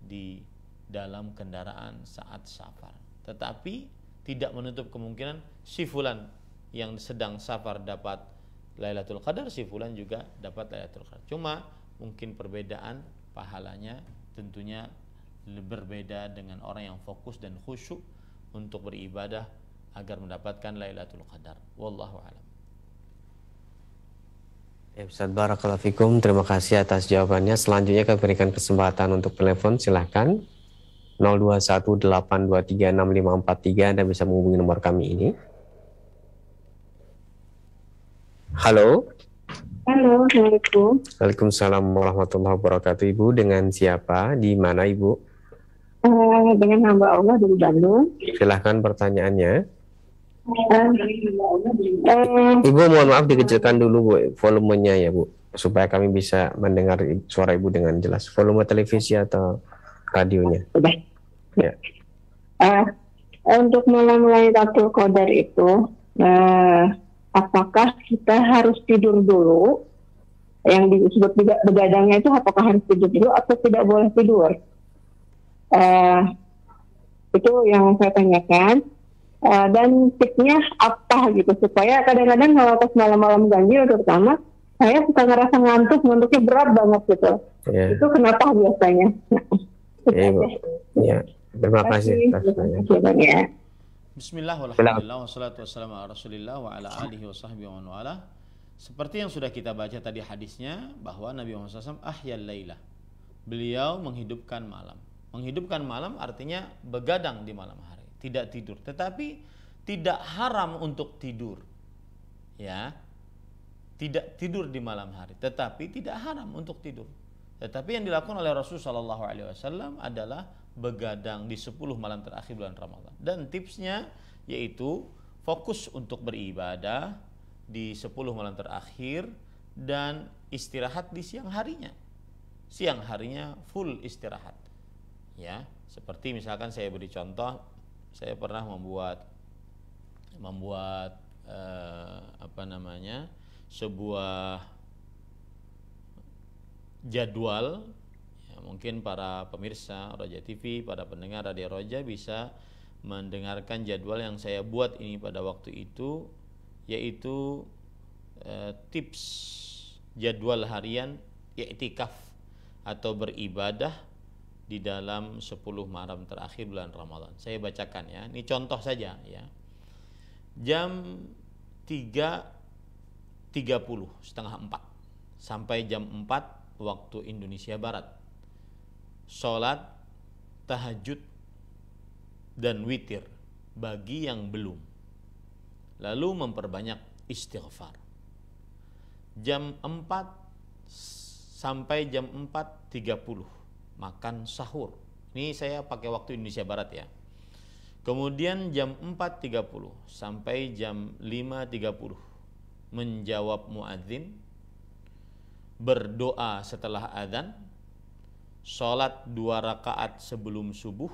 di dalam kendaraan saat safar tetapi tidak menutup kemungkinan si yang sedang safar dapat Lailatul Qadar, si juga dapat Lailatul Qadar. Cuma mungkin perbedaan pahalanya tentunya berbeda dengan orang yang fokus dan khusyuk untuk beribadah agar mendapatkan Lailatul Qadar. Wallahu a'lam. Ya, Ustaz Barakallahu terima kasih atas jawabannya. Selanjutnya kami berikan kesempatan untuk telepon, silahkan. 0218236543 Anda bisa menghubungi nomor kami ini. Halo. Halo, Assalamualaikum. Waalaikumsalam warahmatullahi wabarakatuh. Ibu dengan siapa? Di mana Ibu? Uh, dengan hamba Allah dari Bandung. Silahkan pertanyaannya. Uh, uh, Ibu mohon maaf eh, dikecilkan dulu Bu volumenya ya Bu supaya kami bisa mendengar suara Ibu dengan jelas. Volume televisi atau radionya. Udah. Ya. Uh, untuk mulai-mulai Lailatul Qadar itu, uh, apakah kita harus tidur dulu? Yang disebut tidak begadangnya itu apakah harus tidur dulu atau tidak boleh tidur? Uh, itu yang saya tanyakan. Uh, dan tipsnya apa gitu supaya kadang-kadang kalau pas malam-malam ganjil terutama saya suka ngerasa ngantuk ngantuknya berat banget gitu yeah. itu kenapa biasanya Ibu. Iya, ya, terima kasih ya. Bismillahirrahmanirrahim. Seperti yang sudah kita baca tadi hadisnya bahwa Nabi Muhammad SAW ahyal laylah. Beliau menghidupkan malam. Menghidupkan malam artinya begadang di malam hari, tidak tidur. Tetapi tidak haram untuk tidur. Ya. Tidak tidur di malam hari, tetapi tidak haram untuk tidur tetapi yang dilakukan oleh Rasul saw adalah begadang di 10 malam terakhir bulan Ramadhan Dan tipsnya yaitu fokus untuk beribadah di 10 malam terakhir dan istirahat di siang harinya. Siang harinya full istirahat. Ya, seperti misalkan saya beri contoh, saya pernah membuat membuat eh, apa namanya? sebuah jadwal ya, mungkin para pemirsa Roja TV, para pendengar Radio Roja bisa mendengarkan jadwal yang saya buat ini pada waktu itu yaitu eh, tips jadwal harian iktikaf atau beribadah di dalam 10 malam terakhir bulan Ramadan. Saya bacakan ya. Ini contoh saja ya. Jam puluh setengah 4 sampai jam 4 waktu Indonesia Barat. Sholat, tahajud, dan witir bagi yang belum. Lalu memperbanyak istighfar. Jam 4 sampai jam 4.30 makan sahur. Ini saya pakai waktu Indonesia Barat ya. Kemudian jam 4.30 sampai jam 5.30 menjawab muadzin berdoa setelah adzan, sholat dua rakaat sebelum subuh,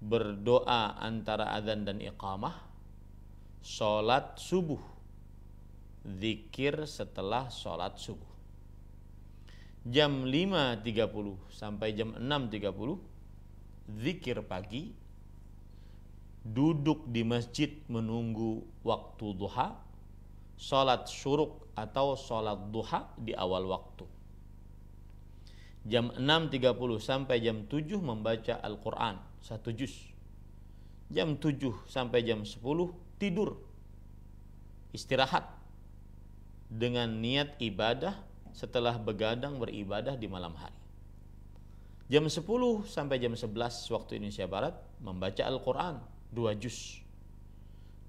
berdoa antara adzan dan iqamah, sholat subuh, zikir setelah sholat subuh. Jam 5.30 sampai jam 6.30 zikir pagi, duduk di masjid menunggu waktu duha, sholat syuruk atau sholat duha di awal waktu. Jam 6.30 sampai jam 7 membaca Al-Quran, satu juz. Jam 7 sampai jam 10 tidur, istirahat. Dengan niat ibadah setelah begadang beribadah di malam hari. Jam 10 sampai jam 11 waktu Indonesia Barat membaca Al-Quran, dua juz.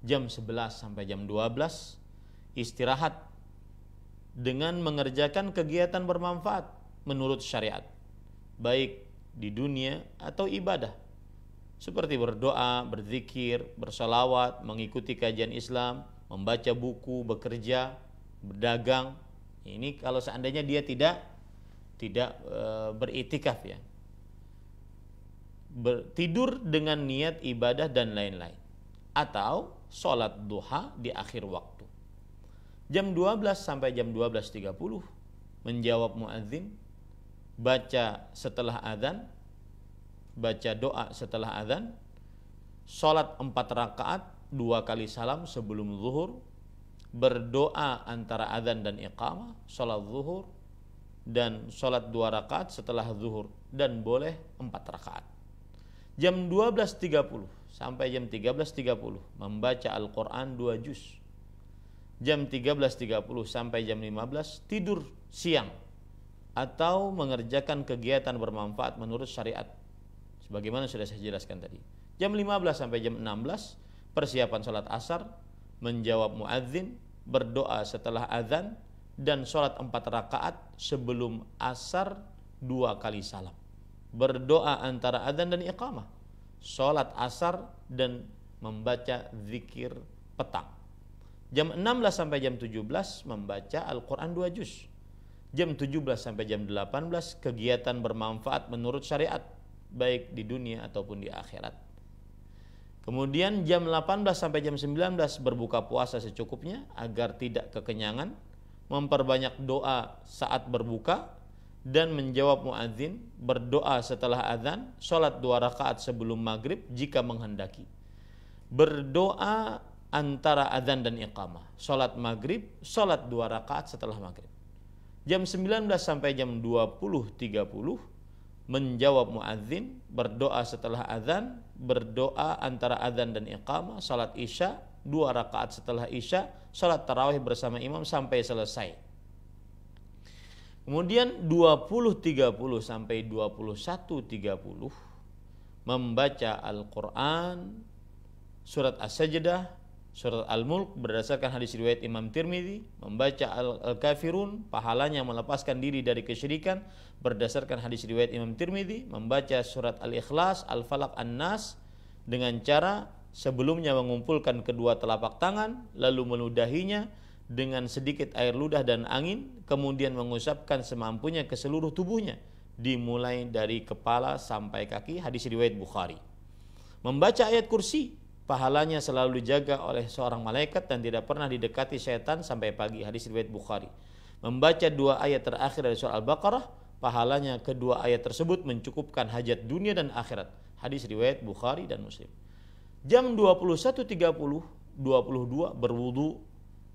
Jam 11 sampai jam 12 istirahat dengan mengerjakan kegiatan bermanfaat menurut syariat, baik di dunia atau ibadah, seperti berdoa, berzikir, bersalawat, mengikuti kajian Islam, membaca buku, bekerja, berdagang. Ini kalau seandainya dia tidak tidak e, beritikaf ya. Ber, tidur dengan niat ibadah dan lain-lain atau sholat duha di akhir waktu jam 12 sampai jam 12.30 menjawab muadzin, baca setelah adzan, baca doa setelah adzan, sholat empat rakaat dua kali salam sebelum zuhur, berdoa antara adzan dan iqamah, sholat zuhur, dan sholat dua rakaat setelah zuhur dan boleh empat rakaat. Jam 12.30 sampai jam 13.30 membaca Al-Quran dua juz jam 13.30 sampai jam 15 tidur siang atau mengerjakan kegiatan bermanfaat menurut syariat sebagaimana sudah saya jelaskan tadi. Jam 15 sampai jam 16 persiapan sholat asar, menjawab muadzin, berdoa setelah azan dan sholat empat rakaat sebelum asar dua kali salam. Berdoa antara azan dan iqamah. Sholat asar dan membaca zikir petang Jam 16 sampai jam 17 membaca Al-Quran 2 juz. Jam 17 sampai jam 18 kegiatan bermanfaat menurut syariat. Baik di dunia ataupun di akhirat. Kemudian jam 18 sampai jam 19 berbuka puasa secukupnya agar tidak kekenyangan, memperbanyak doa saat berbuka dan menjawab muadzin, berdoa setelah azan, sholat dua rakaat sebelum maghrib jika menghendaki. Berdoa antara adzan dan iqamah. Salat maghrib, salat dua rakaat setelah maghrib. Jam 19 sampai jam 20.30 menjawab muadzin, berdoa setelah adzan, berdoa antara adzan dan iqamah, salat isya, dua rakaat setelah isya, salat tarawih bersama imam sampai selesai. Kemudian 20.30 sampai 21.30 membaca Al-Qur'an, surat As-Sajdah, Surat Al-Mulk berdasarkan hadis riwayat Imam Tirmidzi membaca Al-Kafirun pahalanya melepaskan diri dari kesyirikan berdasarkan hadis riwayat Imam Tirmidzi membaca surat Al-Ikhlas, Al-Falaq, An-Nas dengan cara sebelumnya mengumpulkan kedua telapak tangan lalu meludahinya dengan sedikit air ludah dan angin kemudian mengusapkan semampunya ke seluruh tubuhnya dimulai dari kepala sampai kaki hadis riwayat Bukhari membaca ayat kursi pahalanya selalu dijaga oleh seorang malaikat dan tidak pernah didekati setan sampai pagi. Hadis riwayat Bukhari. Membaca dua ayat terakhir dari surah Al-Baqarah, pahalanya kedua ayat tersebut mencukupkan hajat dunia dan akhirat. Hadis riwayat Bukhari dan Muslim. Jam 21.30, 22 berwudu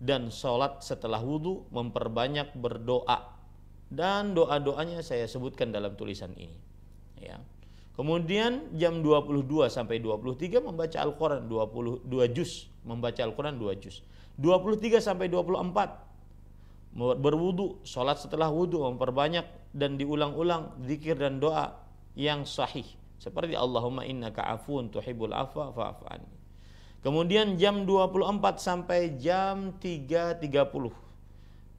dan sholat setelah wudu memperbanyak berdoa dan doa-doanya saya sebutkan dalam tulisan ini. Ya. Kemudian jam 22 sampai 23 membaca Al-Qur'an 22 juz, membaca Al-Qur'an 2 juz. 23 sampai 24 berwudu, sholat setelah wudu memperbanyak dan diulang-ulang zikir dan doa yang sahih seperti Allahumma innaka afun tuhibul afwa fa'afan Kemudian jam 24 sampai jam 3.30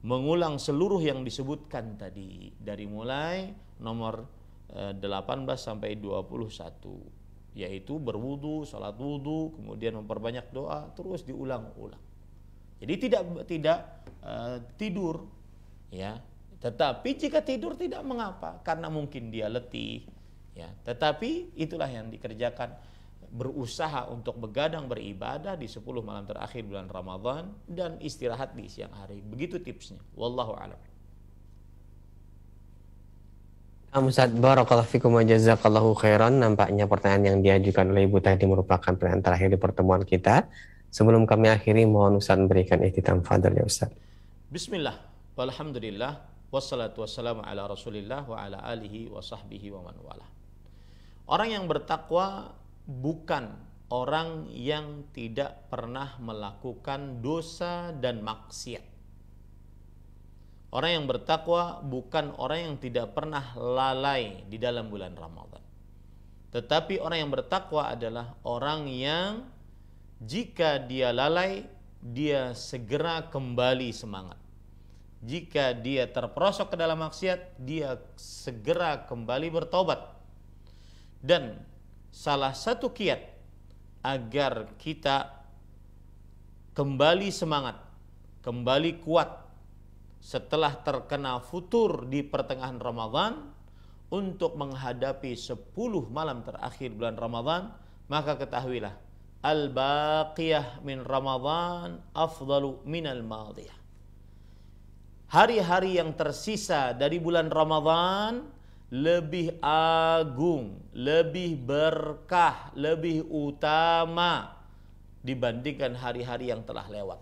mengulang seluruh yang disebutkan tadi dari mulai nomor 18 eh, sampai 21 yaitu berwudu, salat wudu, kemudian memperbanyak doa terus diulang-ulang. Jadi tidak tidak uh, tidur ya. Tetapi jika tidur tidak mengapa karena mungkin dia letih ya. Tetapi itulah yang dikerjakan berusaha untuk begadang beribadah di 10 malam terakhir bulan Ramadan dan istirahat di siang hari. Begitu tipsnya. Wallahu a'lam. Ustaz Barakallahu Fikum Jazakallahu Khairan Nampaknya pertanyaan yang diajukan oleh Ibu tadi merupakan pertanyaan terakhir di pertemuan kita Sebelum kami akhiri mohon Ustaz berikan ikhtitam fadl ya Ustaz Bismillah Walhamdulillah Wassalatu wassalamu ala rasulillah wa ala alihi wa sahbihi wa man wala Orang yang bertakwa bukan orang yang tidak pernah melakukan dosa dan maksiat Orang yang bertakwa bukan orang yang tidak pernah lalai di dalam bulan Ramadan. Tetapi orang yang bertakwa adalah orang yang jika dia lalai, dia segera kembali semangat. Jika dia terperosok ke dalam maksiat, dia segera kembali bertobat. Dan salah satu kiat agar kita kembali semangat, kembali kuat setelah terkena futur di pertengahan Ramadan untuk menghadapi 10 malam terakhir bulan Ramadan maka ketahuilah al-baqiyah min Ramadan afdalu al madiyah hari-hari yang tersisa dari bulan Ramadan lebih agung, lebih berkah, lebih utama dibandingkan hari-hari yang telah lewat.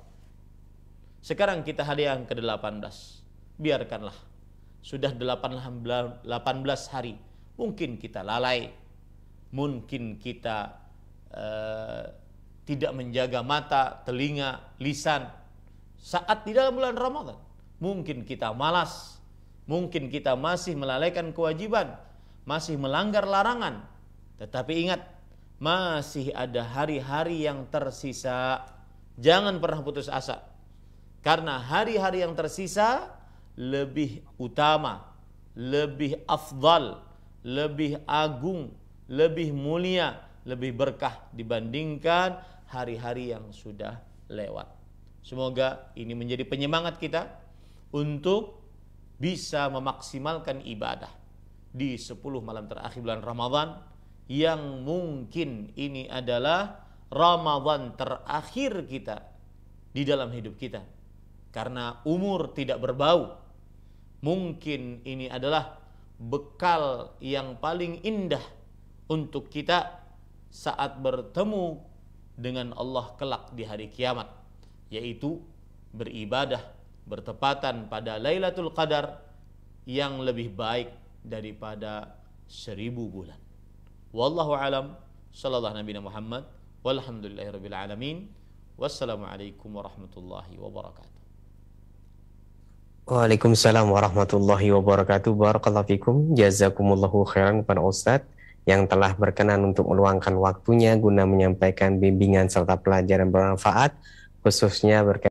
Sekarang kita hari yang ke-18. Biarkanlah. Sudah 18 hari. Mungkin kita lalai. Mungkin kita uh, tidak menjaga mata, telinga, lisan. Saat di dalam bulan Ramadan. Mungkin kita malas. Mungkin kita masih melalaikan kewajiban. Masih melanggar larangan. Tetapi ingat, masih ada hari-hari yang tersisa. Jangan pernah putus asa karena hari-hari yang tersisa lebih utama, lebih afdal, lebih agung, lebih mulia, lebih berkah dibandingkan hari-hari yang sudah lewat. Semoga ini menjadi penyemangat kita untuk bisa memaksimalkan ibadah di 10 malam terakhir bulan Ramadan yang mungkin ini adalah Ramadan terakhir kita di dalam hidup kita karena umur tidak berbau. Mungkin ini adalah bekal yang paling indah untuk kita saat bertemu dengan Allah kelak di hari kiamat, yaitu beribadah bertepatan pada Lailatul Qadar yang lebih baik daripada seribu bulan. Wallahu alam. Sallallahu Nabi Muhammad. Walhamdulillahirabbil alamin. Wassalamualaikum warahmatullahi wabarakatuh. Waalaikumsalam warahmatullahi wabarakatuh. Barakallahu fikum. Jazakumullahu khairan kepada Ustadz yang telah berkenan untuk meluangkan waktunya guna menyampaikan bimbingan serta pelajaran bermanfaat khususnya berkaitan